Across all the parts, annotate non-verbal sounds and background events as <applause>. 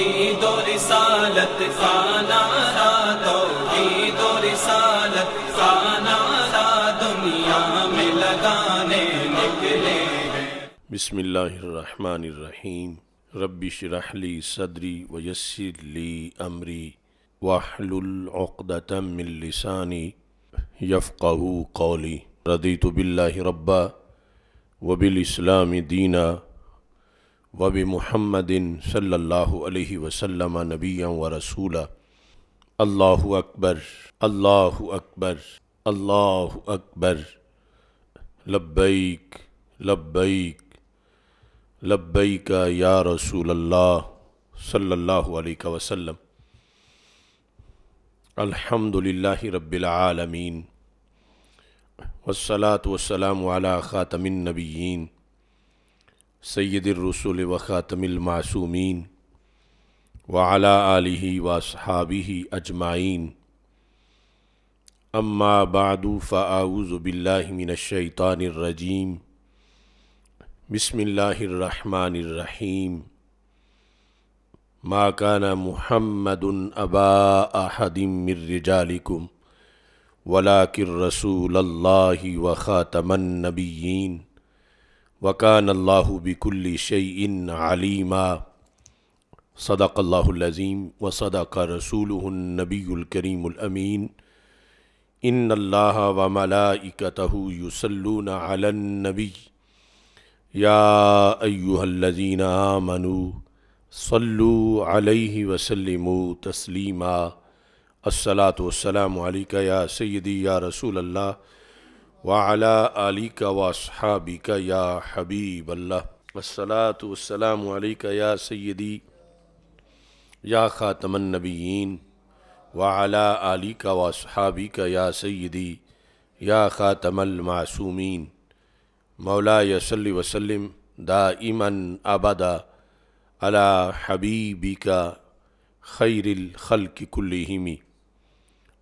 तौहीद और रिसालत का नारा तौहीद और रिसालत का नारा दुनिया में लगाने निकले बिस्मिल्लाहिर्रहमानिर्रहीम रब्बी शरहली सदरी वयसर ली अमरी वाहलुलतम लिसानी यफ़क़ू कौली रदी तो बिल्ला रब्बा वबिल इस्लामी दीना वब मुहमदिन सल्ला वसलम नबिया व रसूल अल्लाह अकबर अल्लाह अकबर अल्लाह अकबर लब्बैक लब्बैक लब्बैक या रसूल अल्लाह सल्लल्लाहु अलैहि वसल्लम अल्हम्दुलिल्लाहि रब्बिल आलमीन वस्सलातु वस्सलामु अला खातमिन नबिय्यीन सैदरसूल व ख़ातमिलमासूमीन वाला आलि व अजमाइन अम्मा बादू फ़ाऊज़बिल्लामिनशैतानरजीम बसमीम मा काना मुहम्मदन अबा अहदिम मिर्रजालिकुम वलाकिर रसूल अल्लाह व ख़ातमन नबीन वकान अल्लाबिकुल्ली शयन आलिमा सदाक़ल्लाज़ीम व सदाक रसूलनबीकरीमीन इन अल्लाह व मलाइकत युसलून आलनबी या अयुहल्लजीन मनु सल्लु अलैहि वसल्लम तस्लीमा अस्सलात वसलाम या सैदी या रसूल अल्लाह वाला अली का वासहाबी का या हबीब अल्लाह असलात वसलाम का या सैदी या ख़ातमनबीन वाला अली का वासहाबी का या सैदी या ख़ातमलमासूमीन मौला यसली वसलम दा इमन आबादा अला हबीबी का खैरखल की कुल्लिमी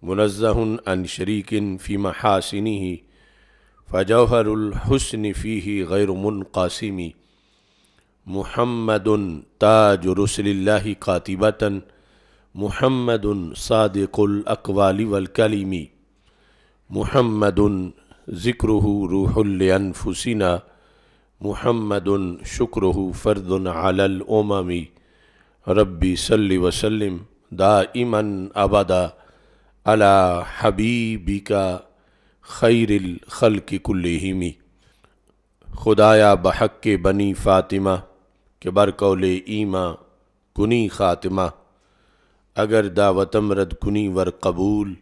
मुनज़हन अन फ़जौहरहसन फ़ी गैर मुनकासिमी महमदन ताज रसल्ला कातिबता محمد صادق الأقوال والكلم محمد ذكره روح لأنفسنا محمد شكره فرد على الأمم ربي صل وسلم دائما أبدا على حبيبك खैरिल खल की कुल्लहिमी खुदाया बहक के बनी फ़ातिमा के बरकौल ईमा कुनी ख़ातिमा अगर दावतम रद कुनी वर कबूल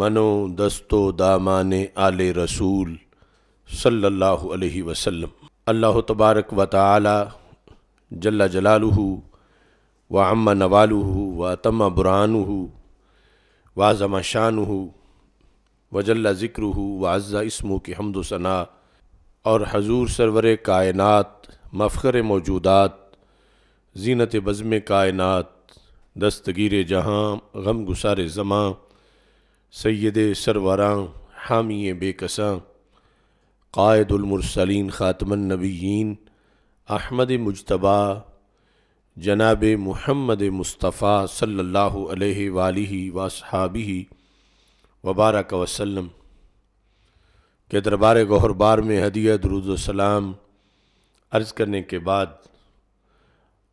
मनो दस्तो दामान आल रसूल सल्लल्लाहु अलैहि वसल्लम अल्लाह तबारक व ताली जल्ला जलालहू व अम्मा नवालहू व तम व वाज़मा शानहू वजल्ला ज़िक्र वाजा इसमू की हमदोसना और हजूर सरवर कायनत मफ़र मौजूदात जीनत बज़म कायनत दस्तगीर जहाँ गम गुसार ज़मां सैद सरवरा हामी बेकसा कायदुलमरसलिन ख़ातमनबीन अहमद मुजतबा जनाब महमद मुस्तफ़ा सल्लल्लाहु अलैहि वालि वसहाबी वबारक वसलम के दरबार बार में हदिया दरुद्लाम अर्ज़ करने के बाद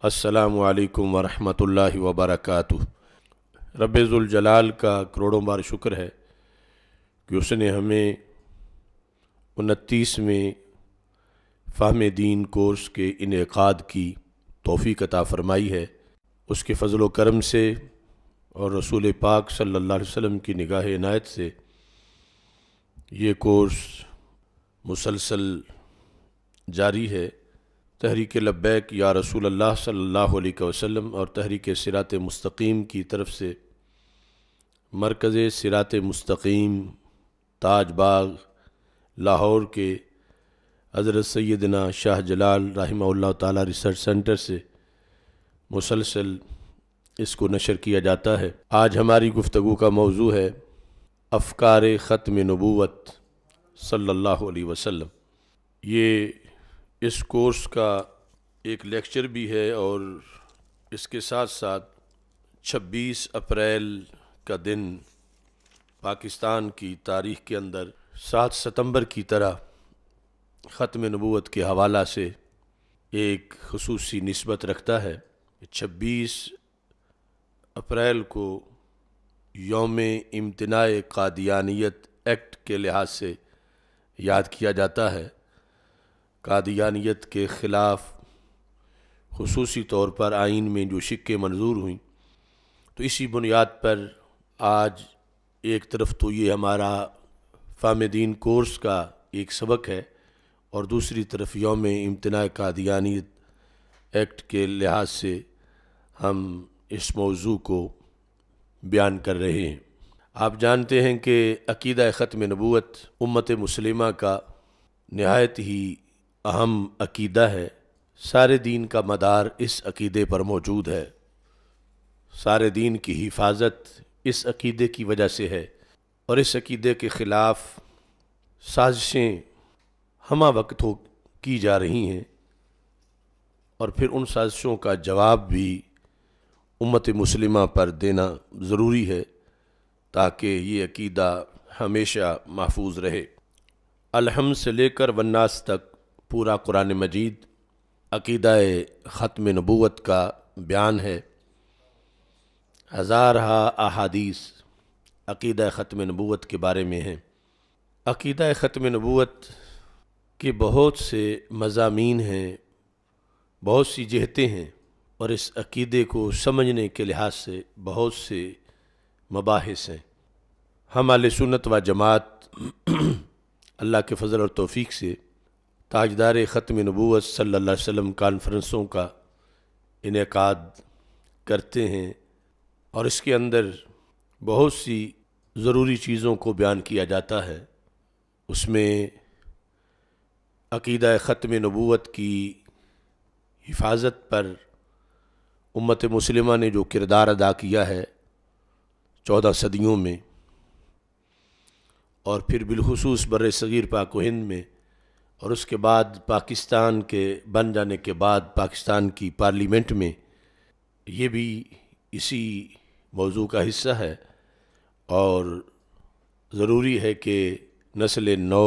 असलकम वरहमल वबरक रबाल का करोड़ों बार शुक्र है कि उसने हमें उनतीसवें फाहम दीन कोर्स के इनका की तोफ़ी कता फ़रमाई है उसके फ़जल करम से और रसूल पाक सल्लल्लाहु अलैहि वसल्लम की निगाह इनायत से ये कोर्स मुसलसल जारी है तहरीक लब्बैक या रसूल अल्लाह सल्लल्लाहु अलैहि वसल्लम और तहरीक सिरात मुस्तकीम की तरफ से मरकज़ सिरात मुस्तकीम ताज बाग लाहौर के हज़रत सैदना शाह जलाल रहमा रिसर्च सेंटर से मुसलसल इसको नशर किया जाता है आज हमारी गुफ्तु का मौजू है अफकार ख़त्म नबूत सल्लल्लाहु अलैहि वसल्लम ये इस कोर्स का एक लेक्चर भी है और इसके साथ साथ 26 अप्रैल का दिन पाकिस्तान की तारीख़ के अंदर सात सितंबर की तरह ख़त्म नबूत के हवाला से एक खसूसी नस्बत रखता है 26 अप्रैल को योम इम्तनाए कादियानियत एक्ट के लिहाज से याद किया जाता है कादियानियत के ख़िलाफ़ खसूसी तौर पर आइन में जो शिक्के मंजूर हुई तो इसी बुनियाद पर आज एक तरफ तो ये हमारा दीन कोर्स का एक सबक है और दूसरी तरफ योम इम्तनाए कादियानियत एक्ट के लिहाज से हम इस मौजू को बयान कर रहे हैं आप जानते हैं कि अकीद ख़त्म नबूत उम्मत मुसलिमा का नहायत ही अहम अकीदा है सारे दीन का मदार इस अकीदे पर मौजूद है सारे दीन की हिफाजत इस अकीदे की वजह से है और इस अकीदे के ख़िलाफ़ साजिशें हम वक्त हो की जा रही हैं और फिर उन साजिशों का जवाब भी उम्मत मुसलिम पर देना ज़रूरी है ताकि ये अकीदा हमेशा महफूज रहे अलहम से लेकर वन्नास तक पूरा कुरान मजीद अकीदा ख़त्म नबूत का बयान है हज़ारहा अहादीस अकीद ख़त्म नबूत के बारे में हैं अकीद ख़त्म नबूत के बहुत से मजामी हैं बहुत सी जहतें हैं और इस अकीदे को समझने के लिहाज से बहुत से मबास हैं हम आल सुनत व जमात <clears throat> अल्लाह के फजल और तौफीक से ताजदार ख़त्म नबूत सल्ला वम कानफ्रेंसों का इनका करते हैं और इसके अंदर बहुत सी ज़रूरी चीज़ों को बयान किया जाता है उसमें अक़ीद ख़त्म नबूत की हिफाजत पर उम्मत मुसलिमा ने जो किरदार अदा किया है चौदह सदियों में और फिर बिलखसूस बर सग़ीर पाक हिंद में और उसके बाद पाकिस्तान के बन जाने के बाद पाकिस्तान की पार्लियामेंट में ये भी इसी मौजू का हिस्सा है और ज़रूरी है कि नस्ल नौ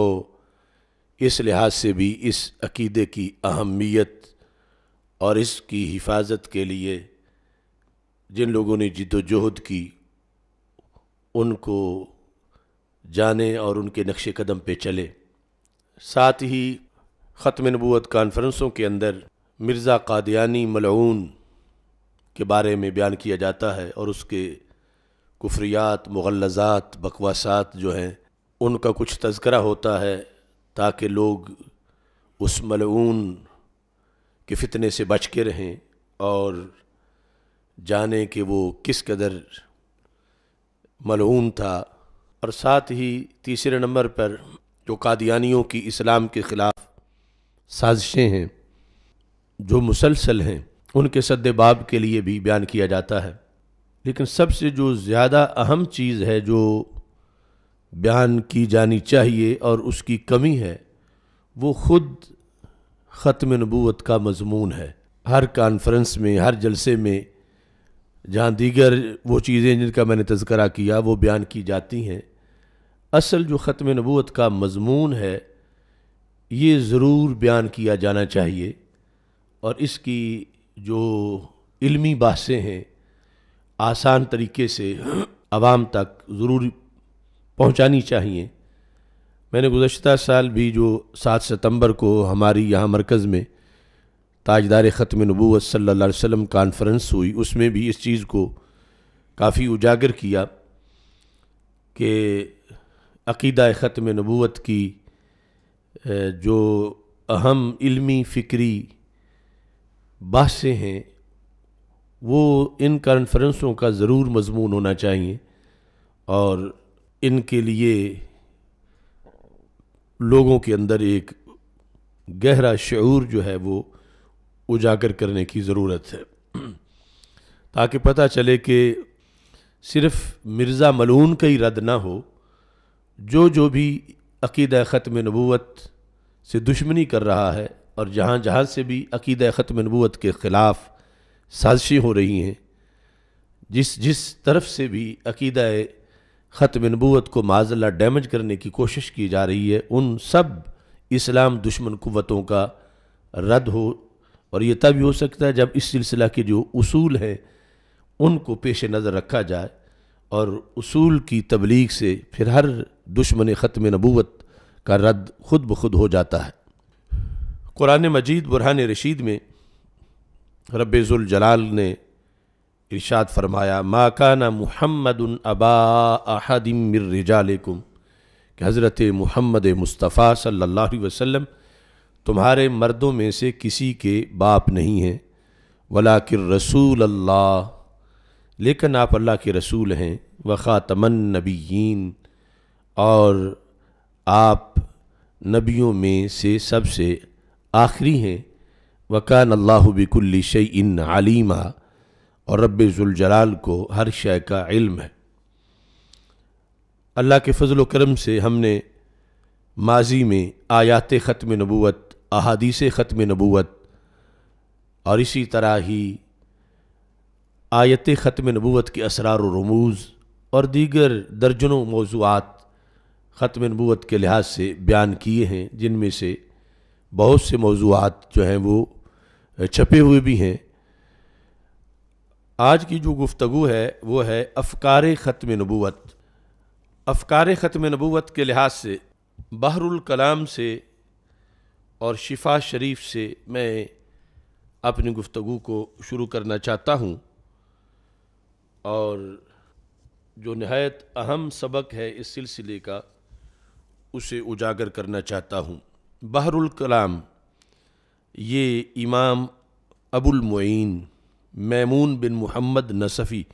इस लिहाज से भी इस अकीदे की अहमियत और इसकी हिफाजत के लिए जिन लोगों ने जिद्दोजहद की उनको जाने और उनके नक्श कदम पे चले साथ ही ख़त्म नबूत कॉन्फ्रेंसों के अंदर मिर्ज़ा कादयानी मलून के बारे में बयान किया जाता है और उसके कुफरियात मुगलजात बकवासात जो हैं उनका कुछ तस्करा होता है ताकि लोग उस मलऊन कि फितने से बच के रहें और जाने कि वो किस कदर मलूम था और साथ ही तीसरे नंबर पर जो कादियानियों की इस्लाम के ख़िलाफ़ साजिशें हैं जो मुसलसल हैं उनके सदबाब के लिए भी बयान किया जाता है लेकिन सबसे जो ज़्यादा अहम चीज़ है जो बयान की जानी चाहिए और उसकी कमी है वो ख़ुद ख़त्म नबूत का मजमून है हर कॉन्फ्रेंस में हर जलसे में जहाँ दीगर वो चीज़ें जिनका मैंने तस्करा किया वो बयान की जाती हैं असल जो ख़त्म नबूत का मजमून है ये ज़रूर बयान किया जाना चाहिए और इसकी जो इल्मी बासें हैं आसान तरीके से आवाम तक ज़रूर पहुँचानी चाहिए मैंने गुजशत साल भी जो सात सितंबर को हमारी यहाँ मरकज़ में ताजदार ख़त्म नबूत सल्ला वसम कॉन्फ्रेंस हुई उसमें भी इस चीज़ को काफ़ी उजागर किया कि अकीदा ख़त्म नबूत की जो अहम इलमी फ़िक्री बासें हैं वो इन कॉन्फ्रेंसों का ज़रूर मजमून होना चाहिए और इनके लिए लोगों के अंदर एक गहरा शूर जो है वो उजागर करने की ज़रूरत है ताकि पता चले कि सिर्फ मिर्ज़ा मलून का ही रद्द ना हो जो जो भी अकीद ख़त्म नबूत से दुश्मनी कर रहा है और जहाँ जहाँ से भी अकीद ख़त्म नबूत के ख़िलाफ़ साजिशें हो रही हैं जिस जिस तरफ से भी अकीदा ख़त्म नबूत को माजल्ला डैमेज करने की कोशिश की जा रही है उन सब इस्लाम दुश्मन क़वतों का रद्द हो और ये तभी हो सकता है जब इस सिलसिला के जो असूल हैं उनको पेश नज़र रखा जाए और असूल की तबलीग से फिर हर दुश्मन ख़त्म नबूत का रद्द खुद ब खुद हो जाता है कुरान मजीद बुरहान रशीद में रब्ज़ुलजलाल ने इर्शाद फरमाया माकाना महमद अबा अहदिम कि हज़रत महमद मुस्तफ़ा सल्ला वसम तुम्हारे मर्दों में से किसी के बाप नहीं हैं वला कि रसूल अल्लाह लेकिन आप अल्लाह के रसूल हैं व ख़ातमन नबीन और आप नबियों में से सबसे आखिरी हैं वकान अल्लाह बिकुल्ल शैन आलिमा और रब ज़ुलजलाल को हर शय का इल्म है अल्लाह के फजल करम से हमने माजी में आयात ख़त्म नबूत अहादीस ख़त्म नबूत और इसी तरह ही आयत ख़त्म नबूत के असरार रमूज़ और दीगर दर्जनों मौजूद ख़त्म नबूत के लिहाज से बयान किए हैं जिनमें से बहुत से मौजूद जो हैं वो छपे हुए भी हैं आज की जो गुफ्तु है वो है अफकार ख़त्म नबूत अफकार ख़त्म नबूत के लिहाज से बहरुल कलाम से और शिफा शरीफ से मैं अपनी गुफ्तु को शुरू करना चाहता हूँ और जो नहायत अहम सबक है इस सिलसिले का उसे उजागर करना चाहता हूँ बहरुल कलाम ये इमाम अबुलमैन मैमून बिन मोहम्मद नसफ़ी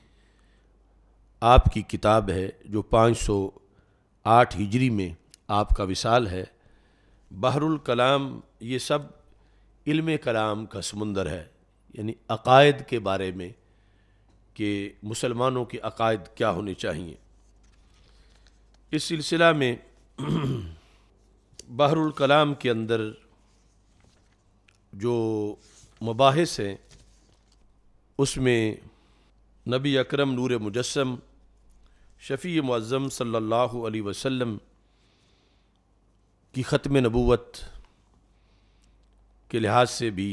आपकी किताब है जो 508 हिजरी में आपका विशाल है बहरुल कलाम ये सब इल्म कलाम का समंदर है यानी अकायद के बारे में कि मुसलमानों के अकायद क्या होने चाहिए इस सिलसिला में <clears throat> बहरुल कलाम के अंदर जो मुबास हैं उसमें नबी अकरम नूर मुजस्म शफ़ी मुज़म सल्लल्लाहु अलैहि वसल्लम की ख़त्म नबूवत के लिहाज से भी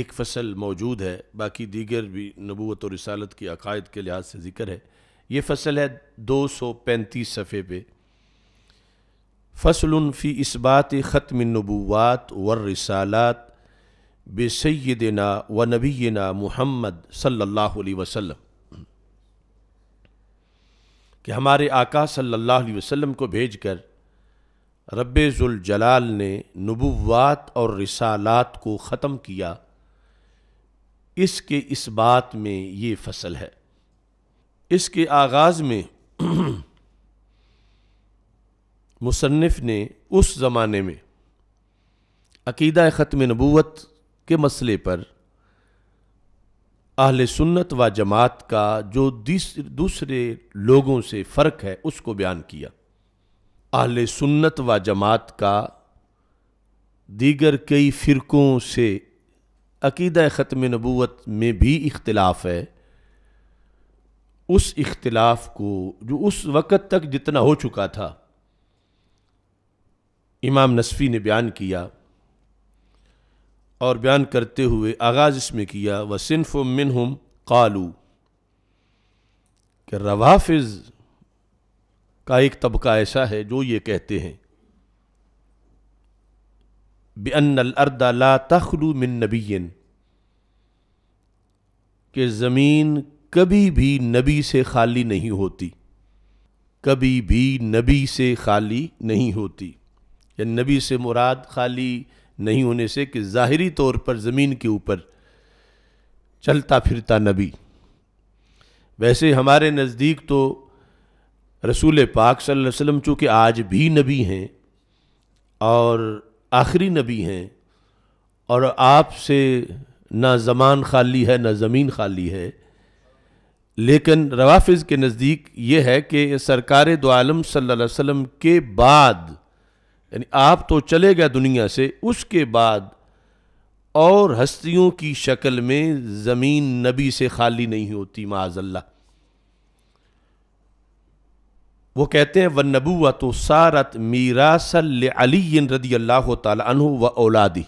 एक फसल मौजूद है बाकी दीगर भी नबूवत और रसालत की अकायद के लिहाज से ज़िक्र है ये फसल है दो सौ पैंतीस सफ़े पे फसलफ़ी इस बात ख़त्म नबूवात वर रसालत बेसैदना व नबीना मुहम्मद सल्लल्लाहु अलैहि वसल्लम कि हमारे आका सल्लल्लाहु अलैहि वसल्लम को भेजकर जलाल ने नबुवात और रिसालात को ख़त्म किया इसके इस बात में ये फसल है इसके आगाज़ में <clears throat> मुसनफ़ ने उस ज़माने में अकीदा ख़त्म नबूत के मसले पर अहल सुन्नत व जमात का जो दूसरे लोगों से फ़र्क है उसको बयान किया अहल सुन्नत व जमात का दीगर कई फ़िरक़ों से अकीद ख़त्म नबूत में भी इख्तलाफ है उस इख्तलाफ को जो उस वक़्त तक जितना हो चुका था इमाम नसफ़ी ने बयान किया और बयान करते हुए आगाज़ इसमें किया व सिनफ़ मिन हम कालू कि रवाफिज का एक तबका ऐसा है जो ये कहते हैं बेअनदा ला तखलू मिन नबीन कि ज़मीन कभी भी नबी से खाली नहीं होती कभी भी नबी से खाली नहीं होती या नबी से मुराद खाली नहीं होने से कि ज़ाहरी तौर पर ज़मीन के ऊपर चलता फिरता नबी वैसे हमारे नज़दीक तो रसूल पाक सल्लल्लाहु अलैहि वसल्लम चूँकि आज भी नबी हैं और आखिरी नबी हैं और आपसे ना जमान खाली है ना ज़मीन खाली है लेकिन रवाफिज़ के नज़दीक ये है कि सरकार दो आलम सल्लल्लाहु अलैहि वसल्लम के बाद यानी आप तो चले गए दुनिया से उसके बाद और हस्तियों की शक्ल में ज़मीन नबी से खाली नहीं होती माजल्ला वो कहते हैं व व तो सारत मीरासल अली रदी अल्लाह तु व औलादी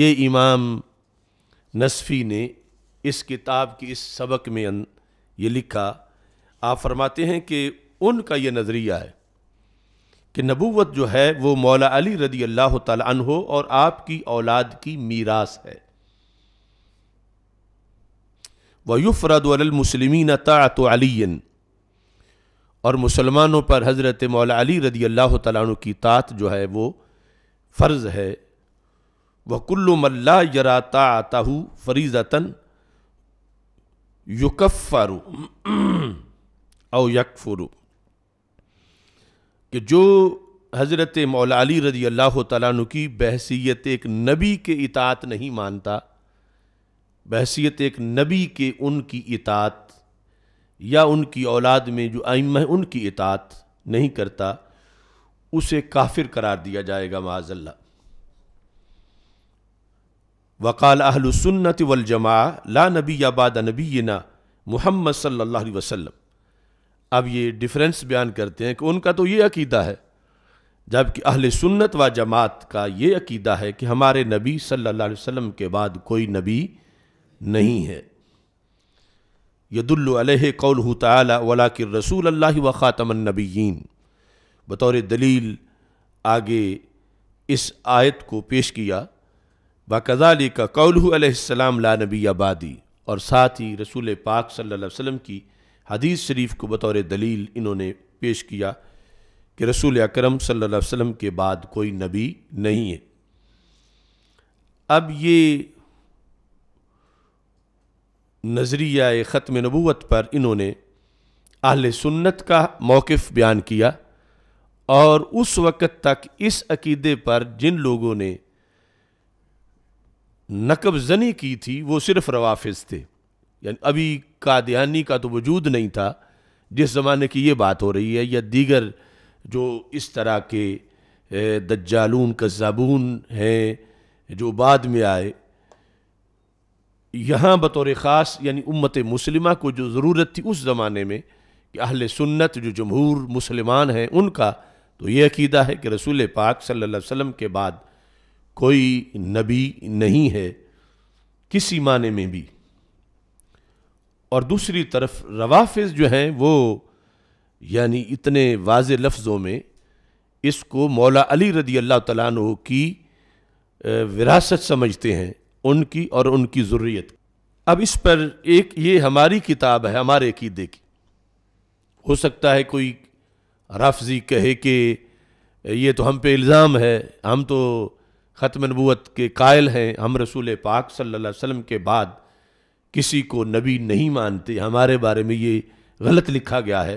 ये इमाम नसफ़ी ने इस किताब के इस सबक में ये लिखा आप फरमाते हैं कि उनका ये नज़रिया है कि नबूवत जो है वो मौला अली रदी अल्लाह तहो और आपकी औलाद की मीरास है वयुफ़रदलमसलमिन तात अलियन और मुसलमानों पर हज़रत मौला अली रदी अल्लाह तु की तात जो है वो फ़र्ज़ है वकुल्लमल्ला यरा ताताहू फ़रीज़तन युकफ़ारू और यकफ़रू कि जो हज़रत मौलाली रज़ी अल्लाह तु की बहसीत एक नबी के इतात नहीं मानता बहसीत एक नबी के उनकी इतात या उनकी औलाद में जो आइम है उनकी इतात नहीं करता उसे काफिर करार दिया जाएगा माजल्ला वकाल अहलसन्नत वलजमा ला नबी आबाद ना मुहमद सल्ला वसलम अब ये डिफरेंस बयान करते हैं कि उनका तो ये अकीदा है जबकि अहल सुन्नत व जमात का ये अकीदा है कि हमारे नबी सल्लल्लाहु अलैहि वसल्लम के बाद कोई नबी नहीं है यदुल्लह कौल तला कि रसूल अल्लाह व ख़ातमनबीन बतौर दलील आगे इस आयत को पेश किया बकजाली का कौलू ला नबी आबादी और साथ ही रसूल पाक सल्लल्लाहु अलैहि वसल्लम की हदीस शरीफ को बतौर दलील इन्होंने पेश किया कि रसूल अकरम सल्लल्लाहु अलैहि वसल्लम के बाद कोई नबी नहीं है अब ये नज़रिया ख़त्म नबूत पर इन्होंने अहल सुन्नत का मौक़ बयान किया और उस वक़्त तक इस अकीदे पर जिन लोगों ने नकब जनी की थी वो सिर्फ रवाफ़ थे यानी अभी कादयानी का तो वजूद नहीं था जिस ज़माने की ये बात हो रही है या दीगर जो इस तरह के दज्जालून कज़ाबून हैं जो बाद में आए यहाँ बतौर ख़ास यानी उम्मत मुसलिमा को जो ज़रूरत थी उस ज़माने में कि अहल सुन्नत जो जमहूर मुसलमान हैं उनका तो ये अकीदा है कि रसूल पाक सल्लल्लाहु अलैहि वसल्लम के बाद कोई नबी नहीं है किसी माने में भी और दूसरी तरफ रवाफिज जो हैं वो यानी इतने वाज लफ्ज़ों में इसको मौला अली रदी अल्लाह तु की विरासत समझते हैं उनकी और उनकी ज़रूरीत अब इस पर एक ये हमारी किताब है हमारे अकीदे की हो सकता है कोई राफजी कहे कि ये तो हम पे इल्ज़ाम है हम तो ख़त्म नबूत के कायल हैं हम रसूल पाक सल्लल्लाहु अलैहि वसल्लम के बाद किसी को नबी नहीं मानते हमारे बारे में ये गलत लिखा गया है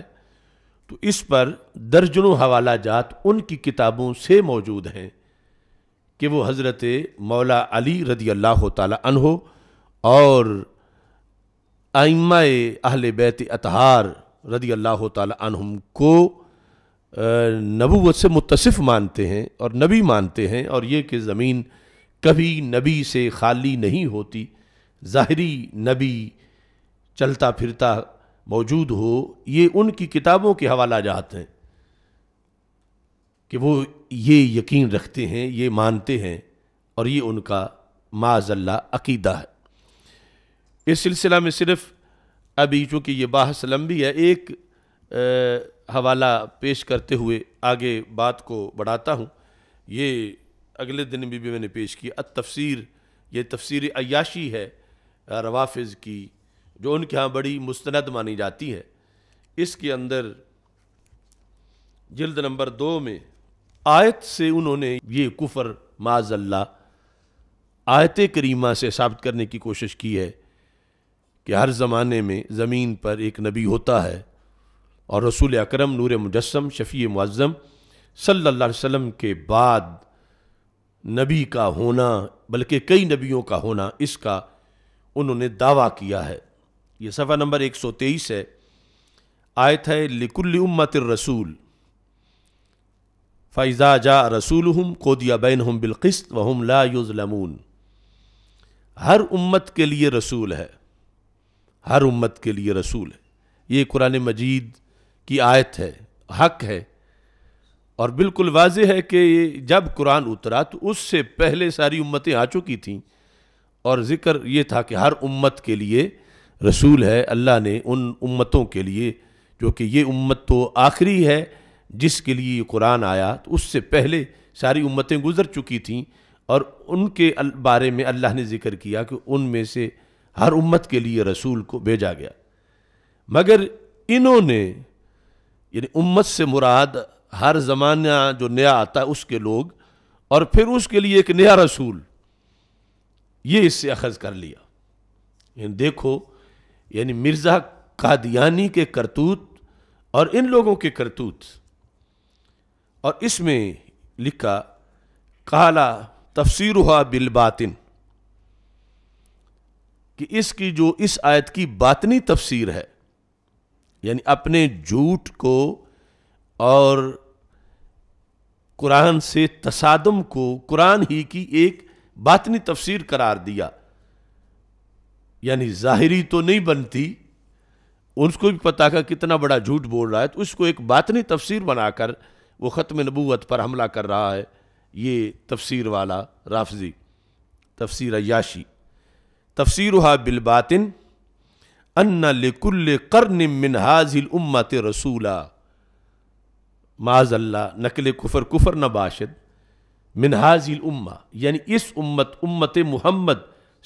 तो इस पर दर्जनों हवाला जात उनकी किताबों से मौजूद हैं कि वो हज़रत मौला अली रदी अल्लाह तहो और आइमा अहल बैत अतहार रदी अल्लाह तहम को नबूत से मुतसफ़ मानते हैं और नबी मानते हैं और ये कि ज़मीन कभी नबी से खाली नहीं होती ज़ाहरी नबी चलता फिरता मौजूद हो ये उनकी किताबों के हवाला जात हैं कि वो ये यकीन रखते हैं ये मानते हैं और ये उनका माजल्ला अकीदा है इस सिलसिला में सिर्फ अभी चूँकि ये बहस लंबी है एक आ, हवाला पेश करते हुए आगे बात को बढ़ाता हूँ ये अगले दिन भी, भी मैंने पेश किया अ तफसीर ये तफसीर अयाशी है रवाफिज की जो उनके यहाँ बड़ी मुस्ंद मानी जाती है इसके अंदर जल्द नंबर दो में आयत से उन्होंने ये कुफर माजल्ला आयत करीमा से साबित करने की कोशिश की है कि हर ज़माने में ज़मीन पर एक नबी होता है और रसूल अकरम नूर मुजस्म शफ़ी मुआज़म सल्ला वसम के बाद नबी का होना बल्कि कई नबियों का होना इसका उन्होंने दावा किया है यह सफ़ा नंबर 123 है आयत है लिकुल उम्मत रसूल फ़ैज़ा जा रसूल हम कोदिया बैन हम बिलकस्त ला लाजुलमून हर उम्मत के लिए रसूल है हर उम्मत के लिए रसूल है ये कुरान मजीद की आयत है हक है और बिल्कुल वाज है कि जब कुरान उतरा तो उससे पहले सारी उम्मतें आ चुकी थीं और ज़िक्र ये था कि हर उम्मत के लिए रसूल है अल्लाह ने उन उम्मतों के लिए जो कि ये उम्मत तो आखिरी है जिसके लिए कुरान आया तो उससे पहले सारी उम्मतें गुजर चुकी थीं और उनके बारे में अल्लाह ने ज़िक्र किया कि उनमें से हर उम्मत के लिए रसूल को भेजा गया मगर इन्होंने यानी उम्मत से मुराद हर ज़माना जो नया आता है उसके लोग और फिर उसके लिए एक नया रसूल ये इससे अखज़ कर लिया यानी देखो यानी मिर्ज़ा कादियानी के करतूत और इन लोगों के करतूत और इसमें लिखा काला तफसर हुआ बिलबातिन कि इसकी जो इस आयत की बातनी तफसीर है यानी अपने झूठ को और कुरान से तसादम को कुरान ही की एक बातनी तफसीर करार दिया यानी जाहिरी तो नहीं बनती उसको भी पता का कितना बड़ा झूठ बोल रहा है तो उसको एक बातनी तफसीर बनाकर वो ख़त्म नबूत पर हमला कर रहा है ये तफसीर वाला राफजी तफसीर याशी तफसीर हा बिलबातिन अन्ना लिकुल्ल करन मिन हाजिल उम्मत रसूला माजल्ला नकल कुफर कुफर न नबाशद मिनहाजिल उम्मा यानी इस उम्मत उम्मत मुहम्मद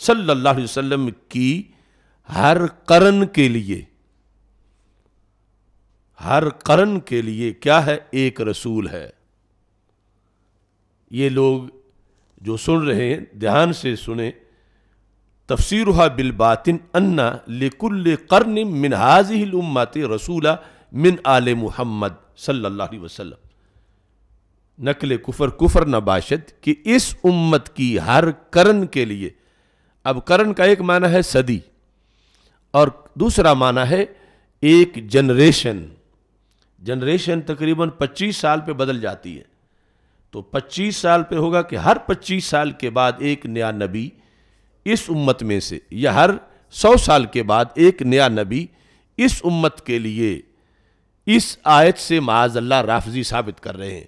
सल्लल्लाहु अलैहि वसल्लम की हर करन के लिए हर करन के लिए क्या है एक रसूल है ये लोग जो सुन रहे हैं ध्यान से सुने तफसरहा बिलबातिन अन्ना लिकुल्ल करन मिनहाजिल उम्मत रसूला मिन आल मुहम्मद सल्लल्लाहु अलैहि वसल्लम नकल कुफर कुफर नबाशत कि इस उम्मत की हर करण के लिए अब करण का एक माना है सदी और दूसरा माना है एक जनरेशन जनरेशन तकरीबन 25 साल पे बदल जाती है तो 25 साल पे होगा कि हर 25 साल के बाद एक नया नबी इस उम्मत में से या हर 100 साल के बाद एक नया नबी इस उम्मत के लिए इस आयत से माज अल्लाह राफजी साबित कर रहे हैं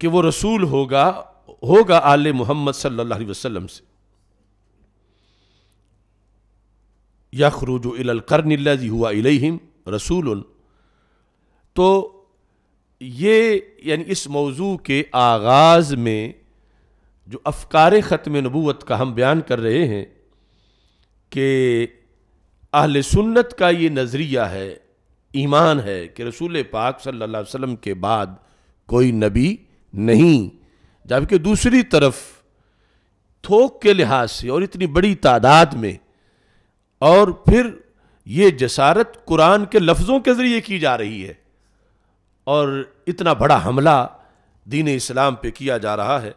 कि वो रसूल होगा होगा आल मोहम्मद सल्लल्लाहु अलैहि वसल्लम से यखरूज इलकरनजी हुआ इलहिम रसूल तो ये यानी इस मौजू के आगाज़ में जो अफकार ख़त्म नबूत का हम बयान कर रहे हैं कि अहल सुन्नत का ये नज़रिया है ईमान है कि रसूल पाक सल्लल्लाहु अलैहि वसल्लम के बाद कोई नबी नहीं जबकि दूसरी तरफ थोक के लिहाज से और इतनी बड़ी तादाद में और फिर ये जसारत कुरान के लफ्ज़ों के ज़रिए की जा रही है और इतना बड़ा हमला दीन इस्लाम पे किया जा रहा है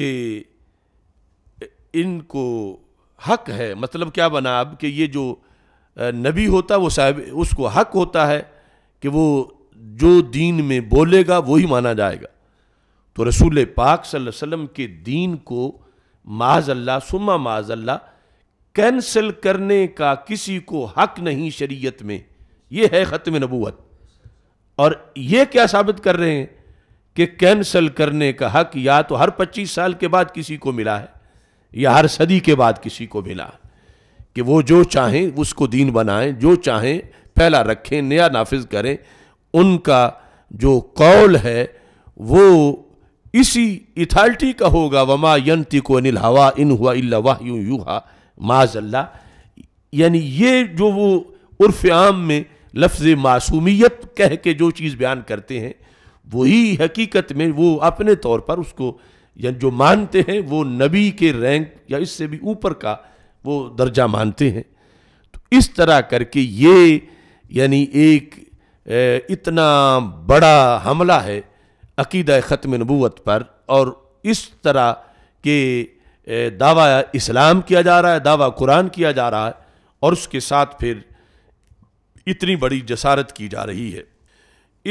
कि इनको हक है मतलब क्या बना अब कि ये जो नबी होता वो साहब उसको हक होता है कि वो जो दीन में बोलेगा वही माना जाएगा तो रसूल पाक सल्लम के दीन को माजल्ला सुमा माजल्ला कैंसिल करने का किसी को हक नहीं शरीयत में यह है ख़त्म नबूत और ये क्या साबित कर रहे हैं कि कैंसिल करने का हक या तो हर 25 साल के बाद किसी को मिला है या हर सदी के बाद किसी को मिला है कि वो जो चाहें उसको दीन बनाएं जो चाहें पहला रखें नया नाफिज करें उनका जो कौल है वो इसी इथाल्टी का होगा वमा यंती को अनिल हवा इन हुआ इल्ला वाह यू हा माजल्ला यानी ये जो वो उर्फ आम में लफ्ज़ मासूमियत कह के जो चीज़ बयान करते हैं वही हकीकत में वो अपने तौर पर उसको यानी जो मानते हैं वो नबी के रैंक या इससे भी ऊपर का वो दर्जा मानते हैं तो इस तरह करके ये यानी एक इतना बड़ा हमला है अकीद ख़त्म नबूत पर और इस तरह के दावा इस्लाम किया जा रहा है दावा कुरान किया जा रहा है और उसके साथ फिर इतनी बड़ी जसारत की जा रही है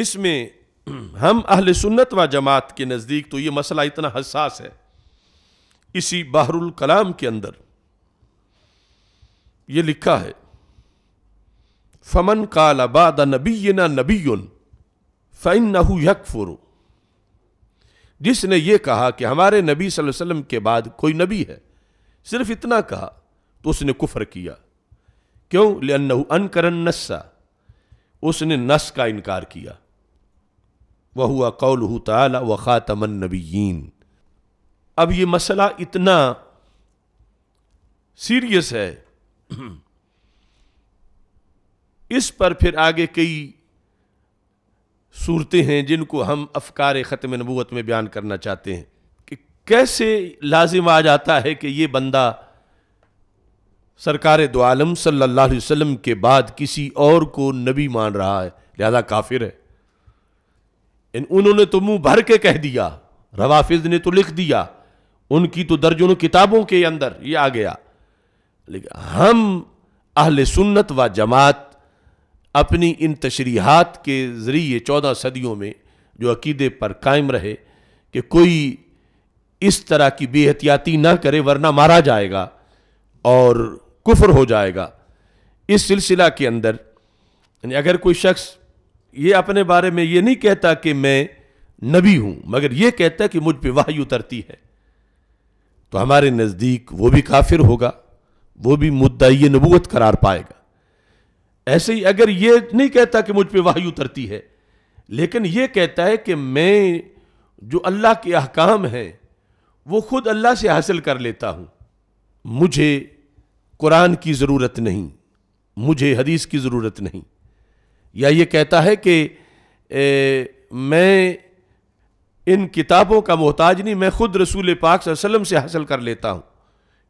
इसमें हम अहल सुन्नत व जमात के नज़दीक तो ये मसला इतना हसास है इसी बहरुल कलाम के अंदर ये लिखा है फमन काल बाद नबीना नबी फ़ैन नहू यकफुरु जिसने ये कहा कि हमारे नबी सल्लल्लाहु अलैहि वसल्लम के बाद कोई नबी है सिर्फ इतना कहा तो उसने कुफर किया क्यों लन्नहु अनकरन नस्सा उसने नस का इनकार किया वह हुआ कौल ताला व ख़ातमन नबीन अब ये मसला इतना सीरियस है <clears throat> इस पर फिर आगे कई सूरतें हैं जिनको हम अफकार ख़त्म नबूत में बयान करना चाहते हैं कि कैसे लाजिम आ जाता है कि ये बंदा सरकार दो आलम सल्ला वसम के बाद किसी और को नबी मान रहा है लिहाजा काफिर है इन उन्होंने तो मुंह भर के कह दिया रवाफिज ने तो लिख दिया उनकी तो दर्जनों किताबों के अंदर ये आ गया लेकिन हम अहल सुन्नत व जमात अपनी इन तशरीहत के ज़रिए चौदह सदियों में जो अकीदे पर कायम रहे कि कोई इस तरह की बेहतियाती ना करे वरना मारा जाएगा और कुफर हो जाएगा इस सिलसिला के अंदर यानी अगर कोई शख्स ये अपने बारे में ये नहीं कहता कि मैं नबी हूँ मगर ये कहता कि मुझ पर वाही उतरती है तो हमारे नज़दीक वो भी काफिर होगा वो भी ये नबूत करार पाएगा ऐसे ही अगर ये नहीं कहता कि मुझ पर वाही उतरती है लेकिन ये कहता है कि मैं जो अल्लाह के अहकाम हैं वो खुद अल्लाह से हासिल कर लेता हूँ मुझे कुरान की ज़रूरत नहीं मुझे हदीस की ज़रूरत नहीं या ये कहता है कि ए, मैं इन किताबों का मोहताज नहीं मैं खुद रसूल पाक वसम से हासिल कर लेता हूँ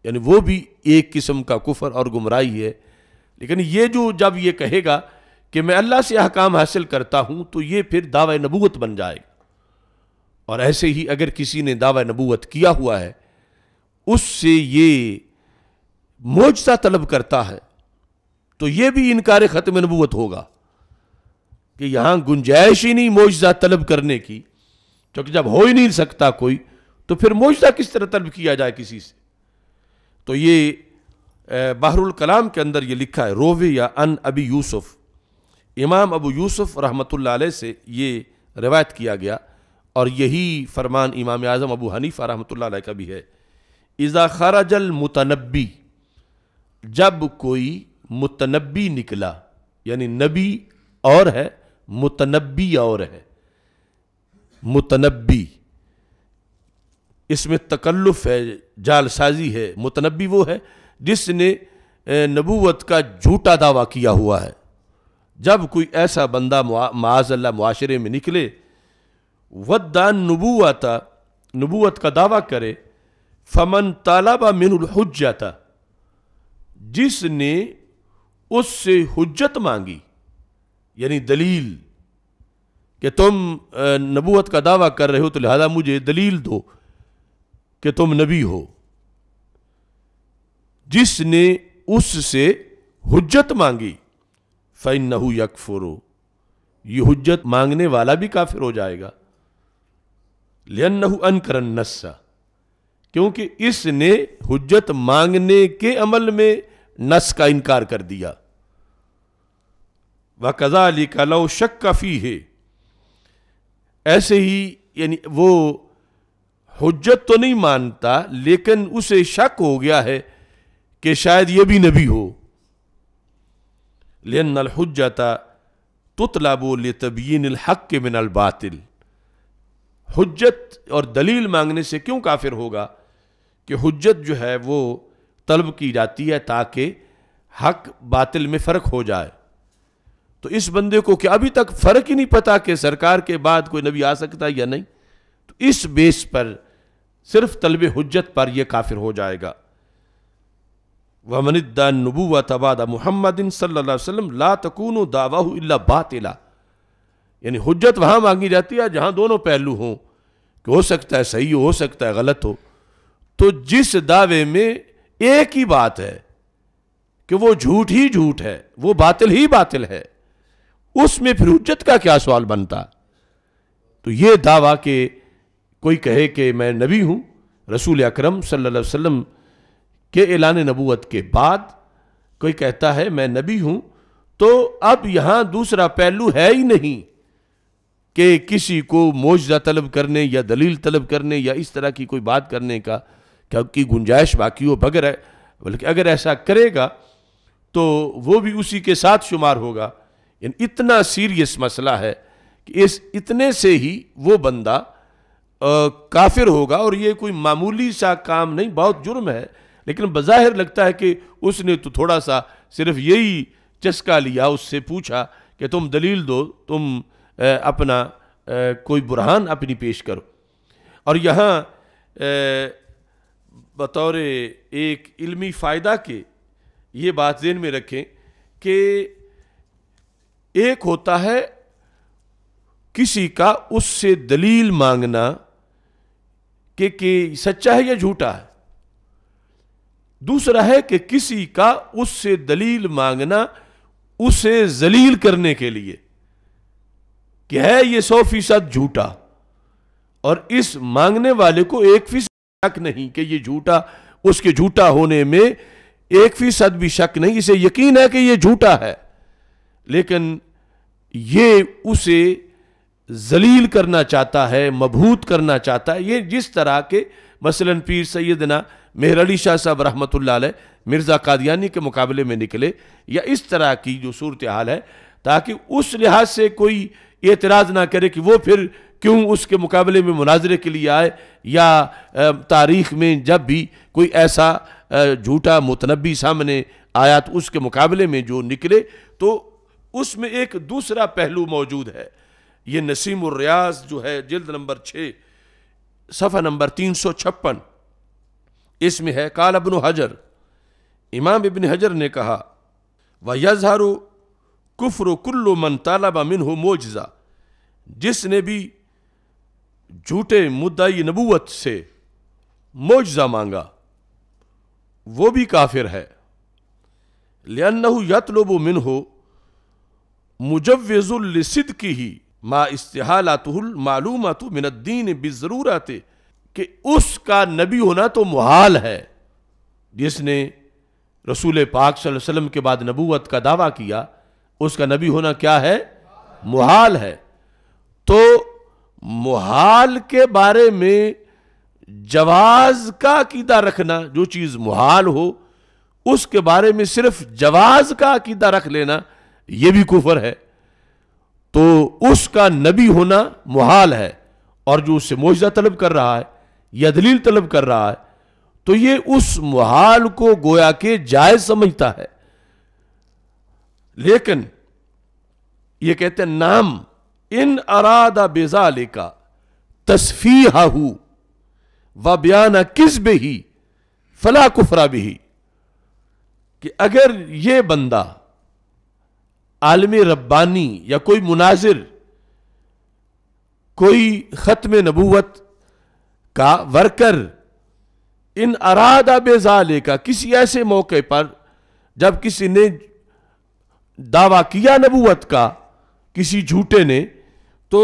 यानी वो भी एक किस्म का कुफर और गुमराही है लेकिन ये जो जब ये कहेगा कि मैं अल्लाह से अहकाम हासिल करता हूँ तो ये फिर दावा नबूत बन जाएगा और ऐसे ही अगर किसी ने दावा नबूत किया हुआ है उससे ये मोजसा तलब करता है तो ये भी इनकार ख़त्म नबूत होगा कि यहाँ गुंजाइश ही नहीं मोजा तलब करने की क्योंकि जब हो ही नहीं सकता कोई तो फिर मोजा किस तरह तलब किया जाए किसी से तो ये बहरुल कलाम के अंदर ये लिखा है रोवी या अन अबी यूसुफ इमाम अबू यूसुफ रहमतुल्लाह अलैह से ये रिवायत किया गया और यही फरमान इमाम आज़म अबू हनीफ़ा रहमतुल्लाह अलैह का भी है इज़ा खराजल मुतनबी जब कोई मुतनबी निकला यानी नबी और है मुतनबी और है मुतनबी इसमें तकल्लुफ़ है जालसाजी है मुतनबी वो है जिसने नबूवत का झूठा दावा किया हुआ है जब कोई ऐसा बंदा माजल्ला माशरे में निकले वद्दान नबूवत नबूत का दावा करे फमन तालाबा मिनहुजाता जिसने उससे हुज्जत मांगी यानी दलील कि तुम नबूत का दावा कर रहे हो तो लिहाजा मुझे दलील दो कि तुम नबी हो जिसने उससे हुज्जत मांगी फ़ैन नहू यक ये हुज्जत मांगने वाला भी काफिर हो जाएगा लियन नहू अन करन नस्सा क्योंकि इसने हुज्जत मांगने के अमल में नस का इनकार कर दिया व कज़ा अली कलो शक काफ़ी है ऐसे ही यानी वो हुज्जत तो नहीं मानता लेकिन उसे शक हो गया है कि शायद ये भी नबी हो लेन नलहुजाता तुतलाबो ले तबीन हक के मिनल बातिल हजत और दलील मांगने से क्यों काफिर होगा कि हजत जो है वो तलब की जाती है ताकि हक बातिल में फ़र्क हो जाए तो इस बंदे को क्या अभी तक फ़र्क ही नहीं पता कि सरकार के बाद कोई नबी आ सकता है या नहीं तो इस बेस पर सिर्फ तलब हजत पर यह काफिर हो जाएगा वमनदानबू तबाद मोहम्मदिन सल्लाम ला तकून दावाह अल्ला बातिला यानी हजत वहाँ मांगी जाती है जहाँ दोनों पहलू हों कि हो सकता है सही हो, हो सकता है गलत हो तो जिस दावे में एक ही बात है कि वो झूठ ही झूठ है वो बातिल ही बातिल है उसमें फिर हजत का क्या सवाल बनता तो ये दावा कि कोई कहे कि मैं नबी हूँ रसूल अक्रम सल्ला वसलम कि एलान नबूत के बाद कोई कहता है मैं नबी हूं तो अब यहां दूसरा पहलू है ही नहीं कि किसी को मुआवजा तलब करने या दलील तलब करने या इस तरह की कोई बात करने का क्योंकि गुंजाइश बाकी हो बगैर है बल्कि अगर ऐसा करेगा तो वो भी उसी के साथ शुमार होगा इतना सीरियस मसला है कि इस इतने से ही वो बंदा आ, काफिर होगा और ये कोई मामूली सा काम नहीं बहुत जुर्म है लेकिन बज़ाहिर लगता है कि उसने तो थोड़ा सा सिर्फ यही चस्का लिया उससे पूछा कि तुम दलील दो तुम अपना कोई बुरहान अपनी पेश करो और यहाँ बतौर एक इल्मी फ़ायदा के ये बात जेन में रखें कि एक होता है किसी का उससे दलील मांगना कि कि सच्चा है या झूठा है दूसरा है कि किसी का उससे दलील मांगना उसे जलील करने के लिए कि है ये सौ फीसद झूठा और इस मांगने वाले को एक फीसद शक नहीं कि ये झूठा उसके झूठा होने में एक फीसद भी शक नहीं इसे यकीन है कि ये झूठा है लेकिन ये उसे जलील करना चाहता है मबहूत करना चाहता है ये जिस तरह के मसलन पीर सैदना मेहर अली शाह साहब रहमत मिर्ज़ा कादियानी के मुकाबले में निकले या इस तरह की जो सूरत हाल है ताकि उस लिहाज से कोई एतराज़ ना करे कि वो फिर क्यों उसके मुकाबले में मुनाजरे के लिए आए या तारीख में जब भी कोई ऐसा झूठा मुतनबी सामने आया तो उसके मुकाबले में जो निकले तो उसमें एक दूसरा पहलू मौजूद है ये नसीम रियाज जो है जल्द नंबर छः सफ़ा नंबर तीन सौ छप्पन इसमें है काल अबन हजर इमाम इबन हजर ने कहा व यजहरु कुफर कुल्लु मन तालाबा मिन हो मोजा जिसने भी झूठे मुद्दाई नबूत से मोजा मांगा वो भी काफिर है लियन्नहु यतलबु मिन हो मुजवजुल की ही मा इस्तेहालातुल मालूमत मिनद्दीन बज़रूरत कि उसका नबी होना तो मुहाल है जिसने रसूल पाक सल्लम के बाद नबूवत का दावा किया उसका नबी होना क्या है मुहाल है तो मुहाल के बारे में जवाज का अकीदा रखना जो चीज़ मुहाल हो उसके बारे में सिर्फ जवाज का अकीदा रख लेना यह भी कुफर है तो उसका नबी होना मुहाल है और जो उससे मुआवजा तलब कर रहा है या दलील तलब कर रहा है तो ये उस महाल को गोया के जायज समझता है लेकिन ये कहते हैं नाम इन अरादा बेजा का तस्फी हाहू व बयान किस बे ही फला कुफरा भी कि अगर ये बंदा आलम रब्बानी या कोई मुनाजिर कोई ख़त्म नबूवत का वर्कर इन अरादा बेजाले का किसी ऐसे मौके पर जब किसी ने दावा किया नबूत का किसी झूठे ने तो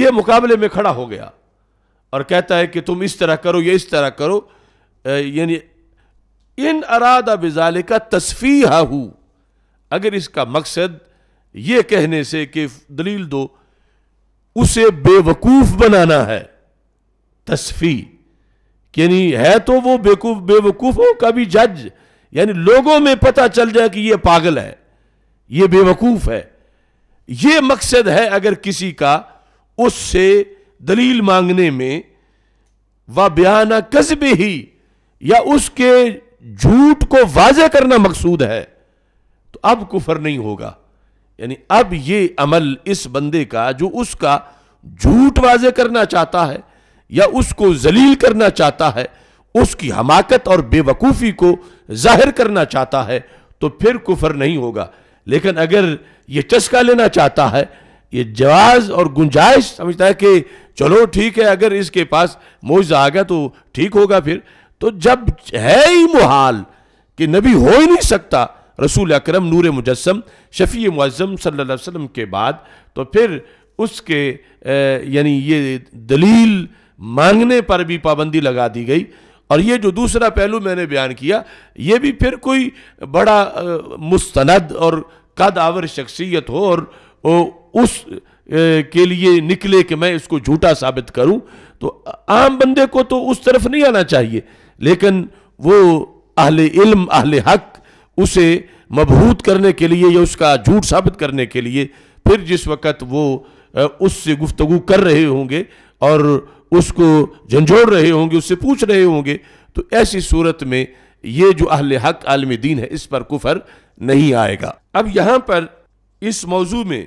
ये मुकाबले में खड़ा हो गया और कहता है कि तुम इस तरह करो ये इस तरह करो यानी इन अरादा बेजाले का तस्फीहा हूँ अगर इसका मकसद ये कहने से कि दलील दो उसे बेवकूफ़ बनाना है तस्फी यानी है तो वो बेकूफ बेवकूफ़ों का भी जज यानी लोगों में पता चल जाए कि ये पागल है ये बेवकूफ़ है ये मकसद है अगर किसी का उससे दलील मांगने में व बयाना कस्ब ही या उसके झूठ को वाजे करना मकसूद है तो अब कुफर नहीं होगा यानी अब ये अमल इस बंदे का जो उसका झूठ वाजे करना चाहता है या उसको जलील करना चाहता है उसकी हमाकत और बेवकूफ़ी को जाहिर करना चाहता है तो फिर कुफर नहीं होगा लेकिन अगर ये चस्का लेना चाहता है ये जवाज और गुंजाइश समझता है कि चलो ठीक है अगर इसके पास मुआवजा आ गया तो ठीक होगा फिर तो जब है ही मुहाल कि नबी हो ही नहीं सकता रसूल अक्रम नूर मुजस्म शफ़ी मुज़म सल्ला वसम के बाद तो फिर उसके यानी ये दलील मांगने पर भी पाबंदी लगा दी गई और ये जो दूसरा पहलू मैंने बयान किया ये भी फिर कोई बड़ा मुस्तनद और कदावर शख्सियत हो और उस के लिए निकले कि मैं इसको झूठा साबित करूं तो आम बंदे को तो उस तरफ नहीं आना चाहिए लेकिन वो अहले इल्म अहले हक उसे मबहूत करने के लिए या उसका झूठ साबित करने के लिए फिर जिस वक़्त वो उससे गुफ्तगु कर रहे होंगे और उसको झंझोड़ रहे होंगे उससे पूछ रहे होंगे तो ऐसी सूरत में ये जो अहल हक आलम दीन है इस पर कुफर नहीं आएगा अब यहाँ पर इस मौजू में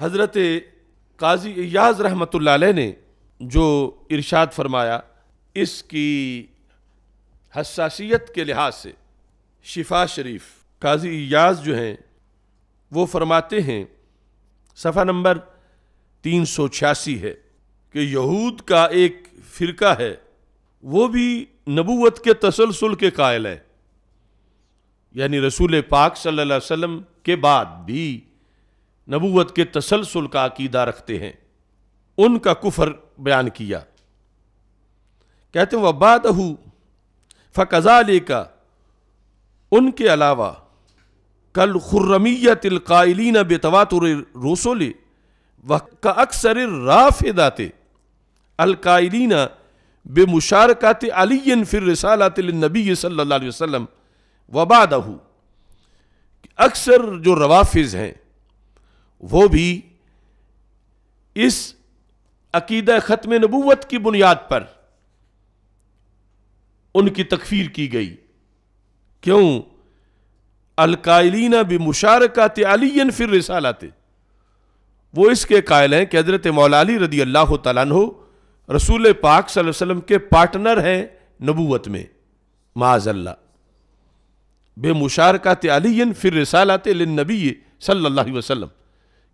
हज़रत काजी याज रहमत ने जो इरशाद फरमाया इसकी हसासीत के लिहाज से शिफा शरीफ काजी याज जो हैं वो फरमाते हैं सफ़ा नंबर तीन सौ छियासी है कि यहूद का एक फ़िरका है वो भी नबूवत के तसलसल के कायल है यानी रसूल पाक सल्लल्लाहु अलैहि वसल्लम के बाद भी नबूवत के तसलसल का अकीदा रखते हैं उनका कुफर बयान किया कहते हैं वबादहू फ़कज़ाले का उनके अलावा कल खुर्रमिया तिलकायलिन बेतवातुर रसोले व का अक्सर राफेदाते अलकायरीना बेमुशारकत अली फिर रसालतनबी सल्ला वसम वबादहू अक्सर जो रवाफिज हैं वो भी इस अकीद ख़त्म नबूत की बुनियाद पर उनकी तकफीर की गई क्यों अलकायलीना भी मुशारकत फिर रसालत वो इसके कायल हैं कि हज़रत मौलाली रदी अल्लाह तन हो रसूल पाक वसल्लम के पार्टनर हैं नबूवत में माजल्ला का अलीन फिर रिसालते नबी सल्ला वसलम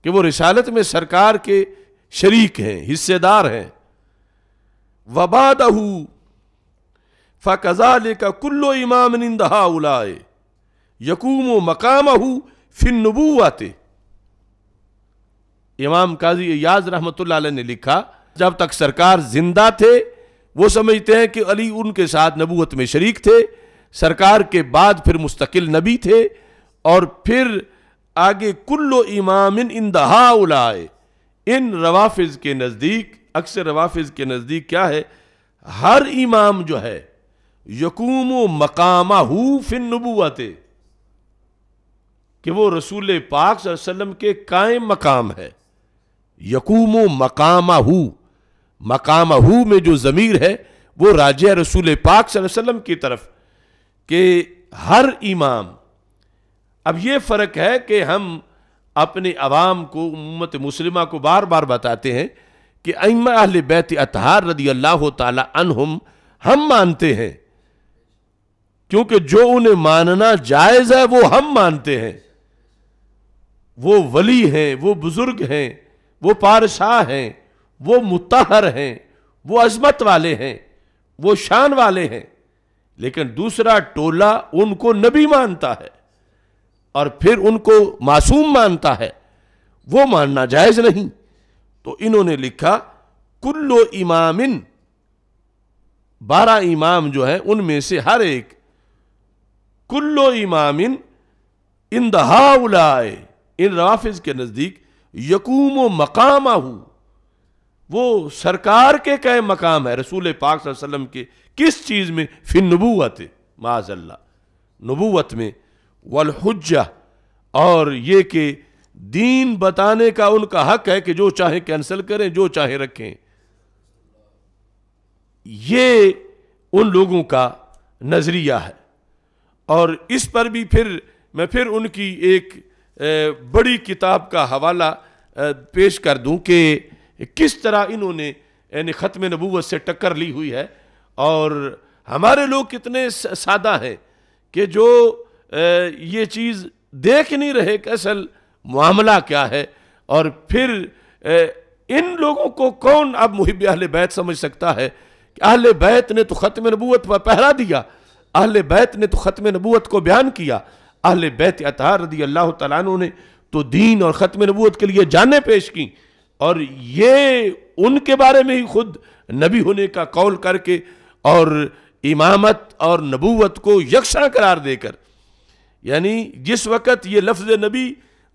कि वो रिसालत में सरकार के शरीक हैं हिस्सेदार हैं वबादहू फ़ज़ाल का कुल्लो इमाम निंदा उलाए यकूम मकाम नबू आते इमाम काजी याज रहमत ने लिखा जब तक सरकार जिंदा थे वो समझते हैं कि अली उनके साथ नबूत में शरीक थे सरकार के बाद फिर मुस्तकिल नबी थे और फिर आगे कुल्लो इमाम इन दहा उलाए इन रवाफिज के नज़दीक अक्सर रवाफिज के नज़दीक क्या है हर इमाम जो है यकूम मकामा हु फिन नबूत कि वो रसूल पाक वसल्लम के कायम मकाम है यकूम मकामा हु मकाम अहू में जो ज़मीर है वो राज रसूल पाक वसम की तरफ कि हर इमाम अब ये फ़र्क है कि हम अपने आवाम को उम्मत मुसलिमा को बार बार बताते हैं कि अमा अहल बैत अतहार रदी अल्लाह तम हम मानते हैं क्योंकि जो उन्हें मानना जायज़ है वो हम मानते हैं वो वली हैं वो बुज़ुर्ग हैं वो पारशाह हैं वो मुताहर हैं वो अजमत वाले हैं वो शान वाले हैं लेकिन दूसरा टोला उनको नबी मानता है और फिर उनको मासूम मानता है वो मानना जायज नहीं तो इन्होंने लिखा कुल्लो इमामिन बारह इमाम जो है उनमें से हर एक कुल्लो इमामिन इन दहाउलाए इन राफिज के नज़दीक यकूम मकामा हूं वो सरकार के कै मकाम है रसूल पाक वसलम के किस चीज़ में फिर नबूत माजल्ला नबूत में वलहुजा और ये कि दीन बताने का उनका हक है कि जो चाहे कैंसिल करें जो चाहे रखें ये उन लोगों का नज़रिया है और इस पर भी फिर मैं फिर उनकी एक बड़ी किताब का हवाला पेश कर दूं कि किस तरह इन्होंने यानी ख़त्म नबूत से टक्कर ली हुई है और हमारे लोग कितने सादा हैं कि जो ये चीज़ देख नहीं रहे कि असल मामला क्या है और फिर इन लोगों को कौन अब मुहिब अहल बैत समझ सकता है कि अहल बैत ने तो ख़त्म नबूत पर पहरा दिया अहल बैत ने तो ख़त्म नबूत को बयान किया अहल बैत अतहार रदी अल्लाह तु ने तो दीन और ख़त्म नबूत के लिए जानें पेश कें और ये उनके बारे में ही खुद नबी होने का कौल करके और इमामत और नबूवत को यकसा करार देकर यानी जिस वक़्त ये लफ्ज़ नबी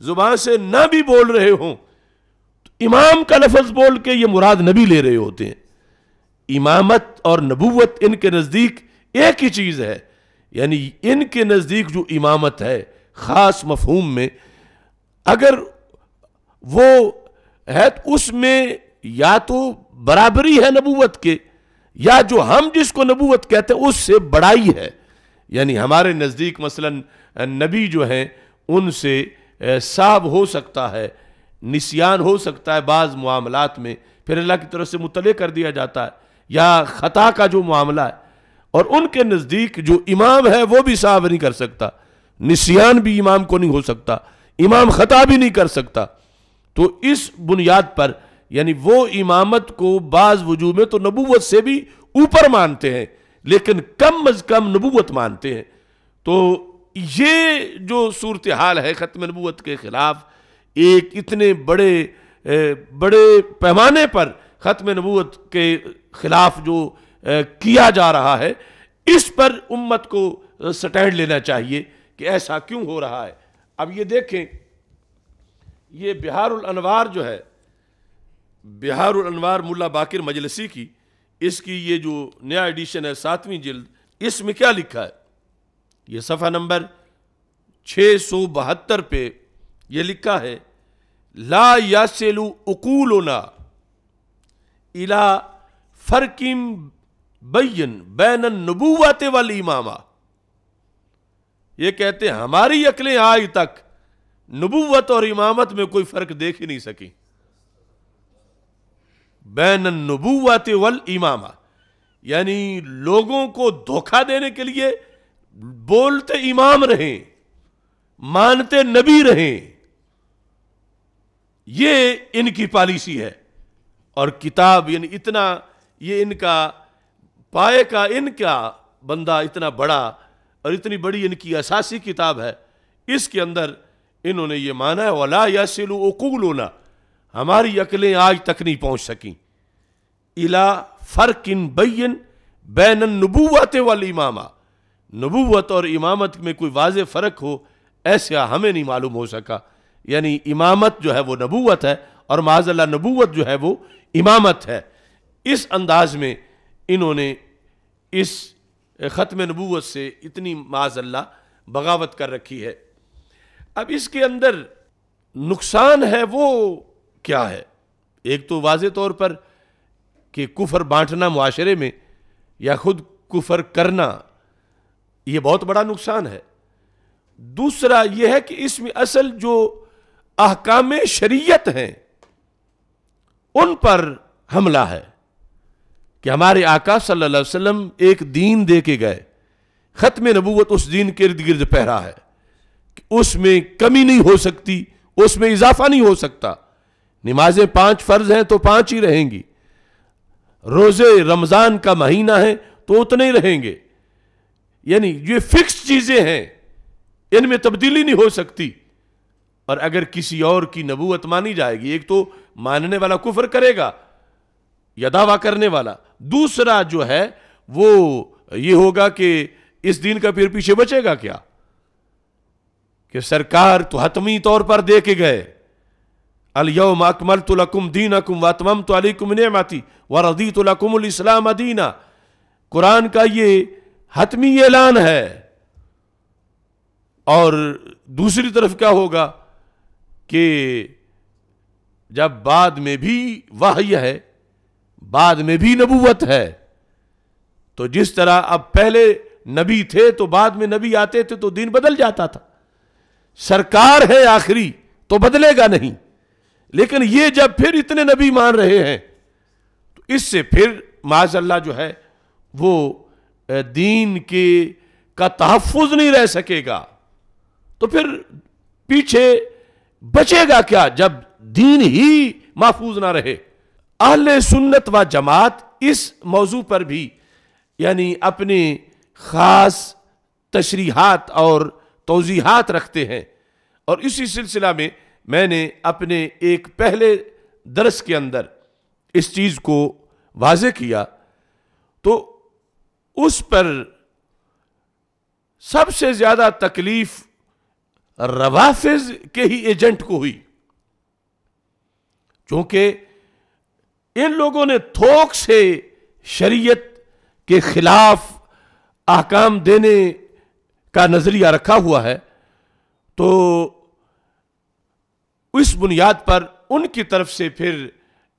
ज़ुबान से ना भी बोल रहे हों तो इमाम का लफ्ज़ बोल के ये मुराद नबी ले रहे होते हैं इमामत और नबूवत इनके नज़दीक एक ही चीज़ है यानी इनके नज़दीक जो इमामत है ख़ास मफहूम में अगर वो है तो उसमें या तो बराबरी है नबूवत के या जो हम जिसको नबूवत कहते हैं उससे बड़ाई है यानी हमारे नज़दीक मसलन नबी जो हैं उनसे साब हो सकता है निशियान हो सकता है बाज़ मामलात में फिर अल्लाह की तरफ से मुतले कर दिया जाता है या ख़ता का जो मामला है और उनके नज़दीक जो इमाम है वो भी साब नहीं कर सकता निशियान भी इमाम को नहीं हो सकता इमाम ख़ता भी नहीं कर सकता तो इस बुनियाद पर यानी वो इमामत को बाज वजू में तो नबूवत से भी ऊपर मानते हैं लेकिन कम अज कम नबूवत मानते हैं तो ये जो सूरत हाल है ख़त्म नबूत के ख़िलाफ़ एक इतने बड़े बड़े पैमाने पर ख़त्म नबूत के ख़िलाफ़ जो किया जा रहा है इस पर उम्मत को स्टैंड लेना चाहिए कि ऐसा क्यों हो रहा है अब ये देखें ये बिहारुल अनवार जो है बिहारुल अनवार मुल्ला बाकिर मजलसी की इसकी ये जो नया एडिशन है सातवीं जल्द इसमें क्या लिखा है ये सफ़ा नंबर छः सौ बहत्तर पे ये लिखा है ला यासेलु उकूलोना इला फरकिम बैन बैन नबूवाते वाली इमामा ये कहते हैं हमारी अकलें आज तक नबूवत और इमामत में कोई फर्क देख ही नहीं सकी बैन नबूवत वल इमामा यानी लोगों को धोखा देने के लिए बोलते इमाम रहे मानते नबी रहे ये इनकी पॉलिसी है और किताब यानी इतना ये इनका पाए का इनका बंदा इतना बड़ा और इतनी बड़ी इनकी असासी किताब है इसके अंदर इन्होंने ये माना है वला या सिलु उकूलना हमारी अकलें आज तक नहीं पहुंच सकी इला फ़र्क इन बैन बैन नबूवत वाल इमामा नबूवत और इमामत में कोई वाज फ़र्क हो ऐसा हमें नहीं मालूम हो सका यानी इमामत जो है वो नबूवत है और माजल्ला नबूवत जो है वो इमामत है इस अंदाज में इन्होंने इस ख़त्म नबूवत से इतनी माजल्ला बगावत कर रखी है अब इसके अंदर नुकसान है वो क्या है एक तो वाज तौर पर कि कुफर बांटना माशरे में या खुद कुफर करना यह बहुत बड़ा नुकसान है दूसरा यह है कि इसमें असल जो अहकाम शरीयत हैं उन पर हमला है कि हमारे आका सल्लल्लाहु अलैहि वसल्लम एक दीन दे के गए ख़त्म नबूवत उस दीन के इर्द गिर्द पहरा है उसमें कमी नहीं हो सकती उसमें इजाफा नहीं हो सकता नमाजें पांच फर्ज हैं तो पांच ही रहेंगी रोज़े रमज़ान का महीना है तो उतने ही रहेंगे यानी ये फिक्स चीज़ें हैं इनमें तब्दीली नहीं हो सकती और अगर किसी और की नबूत मानी जाएगी एक तो मानने वाला कुफर करेगा या दावा करने वाला दूसरा जो है वो ये होगा कि इस दिन का फिर पीछे बचेगा क्या कि सरकार तो हतमी तौर पर दे के गए अलयम अकमल तो लकुम दीन अकुम वतमम तो अलीकुम नमाती व रदी तो लकुम इस्लाम अदीना कुरान का ये हतमी ऐलान है और दूसरी तरफ क्या होगा कि जब बाद में भी वाह्य है बाद में भी नबूवत है तो जिस तरह अब पहले नबी थे तो बाद में नबी आते थे तो दिन बदल जाता था सरकार है आखिरी तो बदलेगा नहीं लेकिन ये जब फिर इतने नबी मान रहे हैं तो इससे फिर माजल्ला जो है वो दीन के का तहफुज नहीं रह सकेगा तो फिर पीछे बचेगा क्या जब दीन ही महफूज ना रहे अहल सुन्नत व जमात इस मौजू पर भी यानी अपने ख़ास तशरीहत और तोजीहत रखते हैं और इसी सिलसिला में मैंने अपने एक पहले दरस के अंदर इस चीज़ को वाज किया तो उस पर सबसे ज़्यादा तकलीफ रवाफिज के ही एजेंट को हुई क्योंकि इन लोगों ने थोक से शरीयत के खिलाफ आकाम देने का नज़रिया रखा हुआ है तो इस बुनियाद पर उनकी तरफ से फिर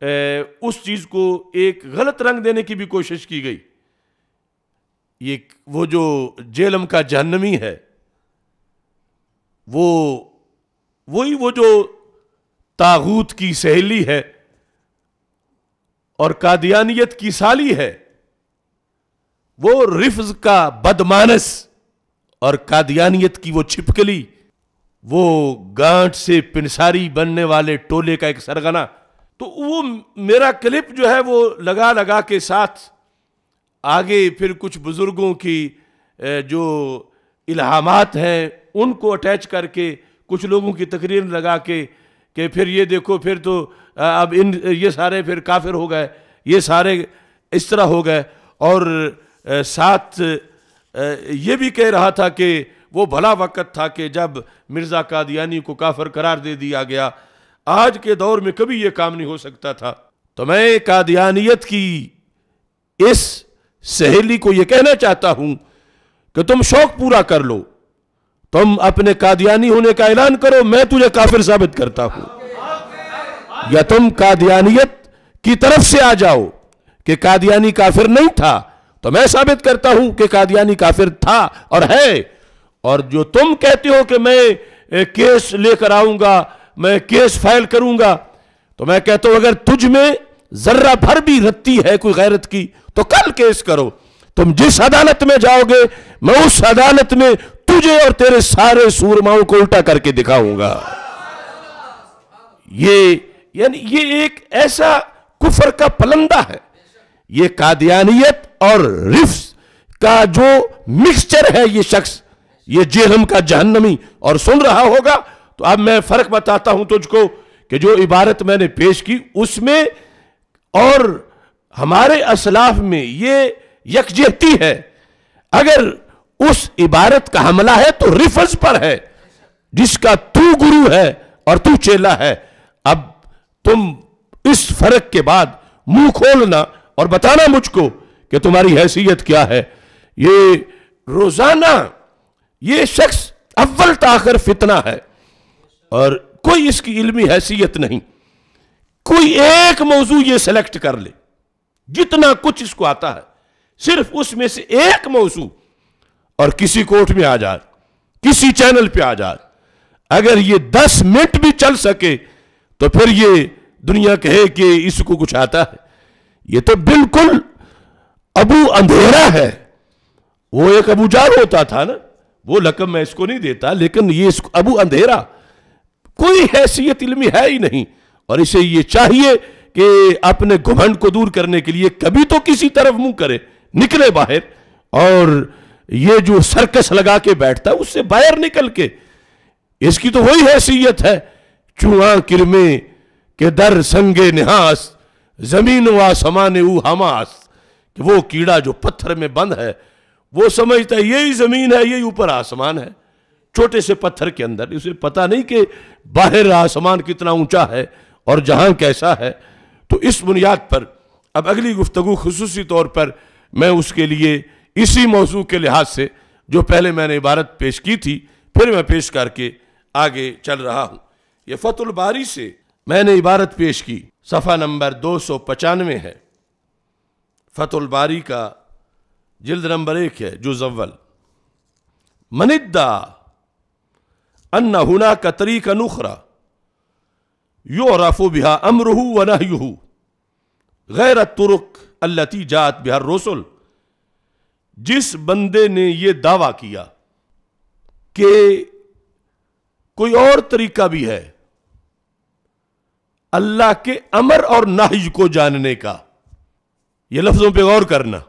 ए, उस चीज़ को एक गलत रंग देने की भी कोशिश की गई ये वो जो जेलम का जहनमी है वो वही वो जो तागूत की सहेली है और कादियानियत की साली है वो रिफ्ज का बदमानस और कादियानियत की वो छिपकली वो गांठ से पिनसारी बनने वाले टोले का एक सरगना तो वो मेरा क्लिप जो है वो लगा लगा के साथ आगे फिर कुछ बुज़ुर्गों की जो इल्हामात हैं उनको अटैच करके कुछ लोगों की तकरीर लगा के कि फिर ये देखो फिर तो अब इन ये सारे फिर काफिर हो गए ये सारे इस तरह हो गए और साथ ये भी कह रहा था कि वो भला वक़्त था कि जब मिर्ज़ा कादियानी को काफर करार दे दिया गया आज के दौर में कभी ये काम नहीं हो सकता था तो मैं कादियानियत की इस सहेली को ये कहना चाहता हूं कि तुम शौक पूरा कर लो तुम अपने कादियानी होने का ऐलान करो मैं तुझे काफिर साबित करता हूं या तुम कादियानियत की तरफ से आ जाओ कि कादियानी काफिर नहीं था तो मैं साबित करता हूं कि कादियानी काफिर था और है और जो तुम कहते हो कि मैं केस लेकर आऊंगा मैं केस फाइल करूंगा तो मैं कहता हूं अगर तुझ में जर्रा भर भी रत्ती है कोई गैरत की तो कल केस करो तुम जिस अदालत में जाओगे मैं उस अदालत में तुझे और तेरे सारे सूरमाओं को उल्टा करके दिखाऊंगा ये यानी ये एक ऐसा कुफर का पलंदा है ये कादियानियत और रिफ्स का जो मिक्सचर है ये शख्स ये जेहम का जहन्नमी और सुन रहा होगा तो अब मैं फर्क बताता हूं तुझको कि जो इबारत मैंने पेश की उसमें और हमारे असलाफ में ये यकजहती है अगर उस इबारत का हमला है तो रिफर्स पर है जिसका तू गुरु है और तू चेला है अब तुम इस फर्क के बाद मुंह खोलना और बताना मुझको कि तुम्हारी हैसियत क्या है ये रोजाना ये शख्स अव्वल ताखिर फितना है और कोई इसकी इल्मी हैसियत नहीं कोई एक मौजू ये सेलेक्ट कर ले जितना कुछ इसको आता है सिर्फ उसमें से एक मौजू और किसी कोर्ट में आ जाए किसी चैनल पे आ जाए अगर ये दस मिनट भी चल सके तो फिर ये दुनिया कहे कि इसको कुछ आता है ये तो बिल्कुल अबू अंधेरा है वो एक अबू जाल होता था ना वो लकम मैं इसको नहीं देता लेकिन ये इसको अबू अंधेरा कोई हैसियत इलमी है ही नहीं और इसे ये चाहिए कि अपने घुमंड को दूर करने के लिए कभी तो किसी तरफ मुंह करे निकले बाहर और ये जो सर्कस लगा के बैठता है उससे बाहर निकल के इसकी तो वही हैसियत है चूहा किरमे के दर संगे निहास जमीन व समाने ऊ हमास कि वो कीड़ा जो पत्थर में बंद है वो समझता है यही ज़मीन है यही ऊपर आसमान है छोटे से पत्थर के अंदर उसे पता नहीं कि बाहर आसमान कितना ऊंचा है और जहां कैसा है तो इस बुनियाद पर अब अगली गुफ्तु खसूसी तौर पर मैं उसके लिए इसी मौजू के लिहाज से जो पहले मैंने इबारत पेश की थी फिर मैं पेश करके आगे चल रहा हूँ ये फतुल बारी से मैंने इबारत पेश की सफ़ा नंबर दो सौ पचानवे है बारी का जिल्द नंबर एक है जो जव्वल मनिदा अन्ना हुना का का नुखरा यो रफो बिहा अमरहू व नहयू गैर तुरक अल्लती जात बिहार रोसुल जिस बंदे ने यह दावा किया कि कोई और तरीका भी है अल्लाह के अमर और नाहिज को जानने का ये लफ्जों पे गौर करना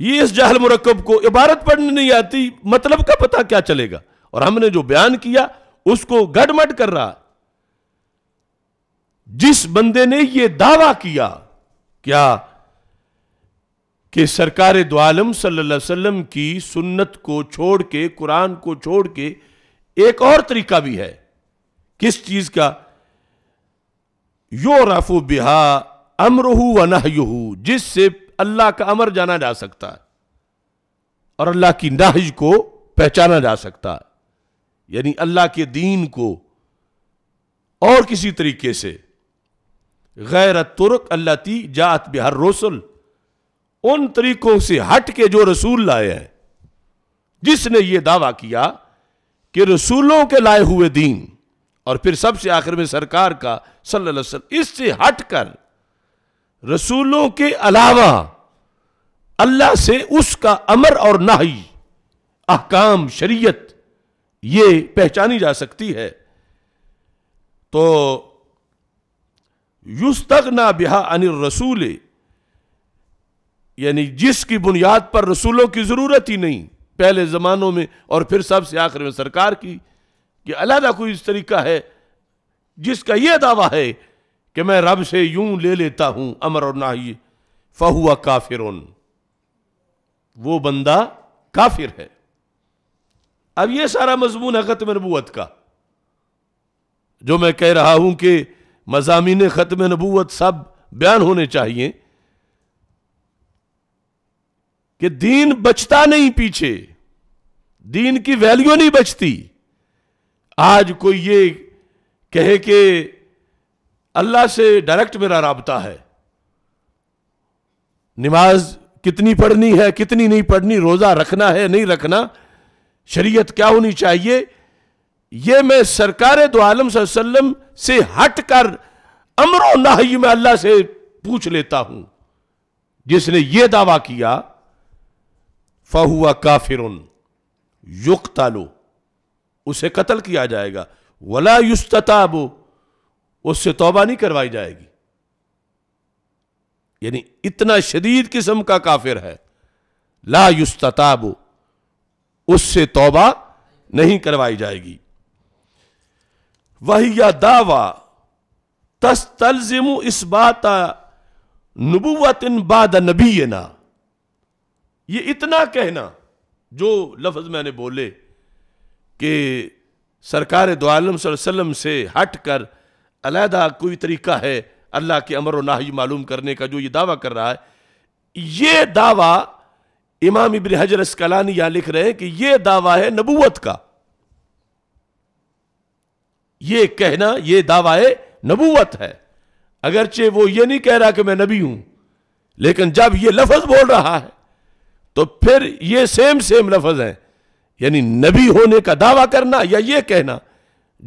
ये इस जहल मुरकब को इबारत पढ़ने नहीं आती मतलब का पता क्या चलेगा और हमने जो बयान किया उसको गडमट कर रहा जिस बंदे ने यह दावा किया क्या कि सरकार दो आलम सल्लम की सुन्नत को छोड़ के कुरान को छोड़ के एक और तरीका भी है किस चीज का यो राफू बिहा अमरहू व नहयहू जिससे अल्लाह का अमर जाना जा सकता है और अल्लाह की नाहज को पहचाना जा सकता है यानी अल्लाह के दीन को और किसी तरीके से गैर तुर्क ती जात बिहार रसुल उन तरीकों से हट के जो रसूल लाए हैं जिसने ये दावा किया कि रसूलों के लाए हुए दीन और फिर सबसे आखिर में सरकार का सल्लल्लाहु अलैहि वसल्लम इससे हटकर रसूलों के अलावा अल्लाह से उसका अमर और नाही अहकाम शरीयत ये पहचानी जा सकती है तो ना बिहा अनिल रसूल यानी जिसकी बुनियाद पर रसूलों की ज़रूरत ही नहीं पहले ज़मानों में और फिर सबसे आखिर में सरकार की कि अलहदा कोई इस तरीका है जिसका यह दावा है कि मैं रब से यूं ले लेता हूं अमर और नाह फहुआ काफिर वो बंदा काफिर है अब ये सारा मजमून है ख़त्म नबूत का जो मैं कह रहा हूं कि मजामी ख़त्म नबूत सब बयान होने चाहिए कि दीन बचता नहीं पीछे दीन की वैल्यू नहीं बचती आज कोई ये कहे कि अल्लाह से डायरेक्ट मेरा रबता है नमाज कितनी पढ़नी है कितनी नहीं पढ़नी रोज़ा रखना है नहीं रखना शरीयत क्या होनी चाहिए यह मैं सरकार दो तो आलम सल्लम से हट कर अमरो नाही में अल्लाह से पूछ लेता हूं जिसने यह दावा किया फहुआ काफिर युक्तालो उसे कत्ल किया जाएगा वला युस्तताबो उससे तोबा नहीं करवाई जाएगी यानी इतना शदीद किस्म का काफिर है ला युस्तताबो उससे तोबा नहीं करवाई जाएगी वही या दावा तस तलजिम इस बात नबूवत इन बाद ना ये इतना कहना जो लफ्ज मैंने बोले कि सरकार दो आलम सल्लम से हट कर अलहदा कोई तरीका है अल्लाह के अमर और नाही मालूम करने का जो ये दावा कर रहा है ये दावा इमाम इबन हजर कलानी यहां लिख रहे हैं कि यह दावा है नबूवत का ये कहना यह दावा है नबूवत है अगरचे वो ये नहीं कह रहा कि मैं नबी हूं लेकिन जब ये लफज बोल रहा है तो फिर ये सेम सेम लफज है यानी नबी होने का दावा करना या ये कहना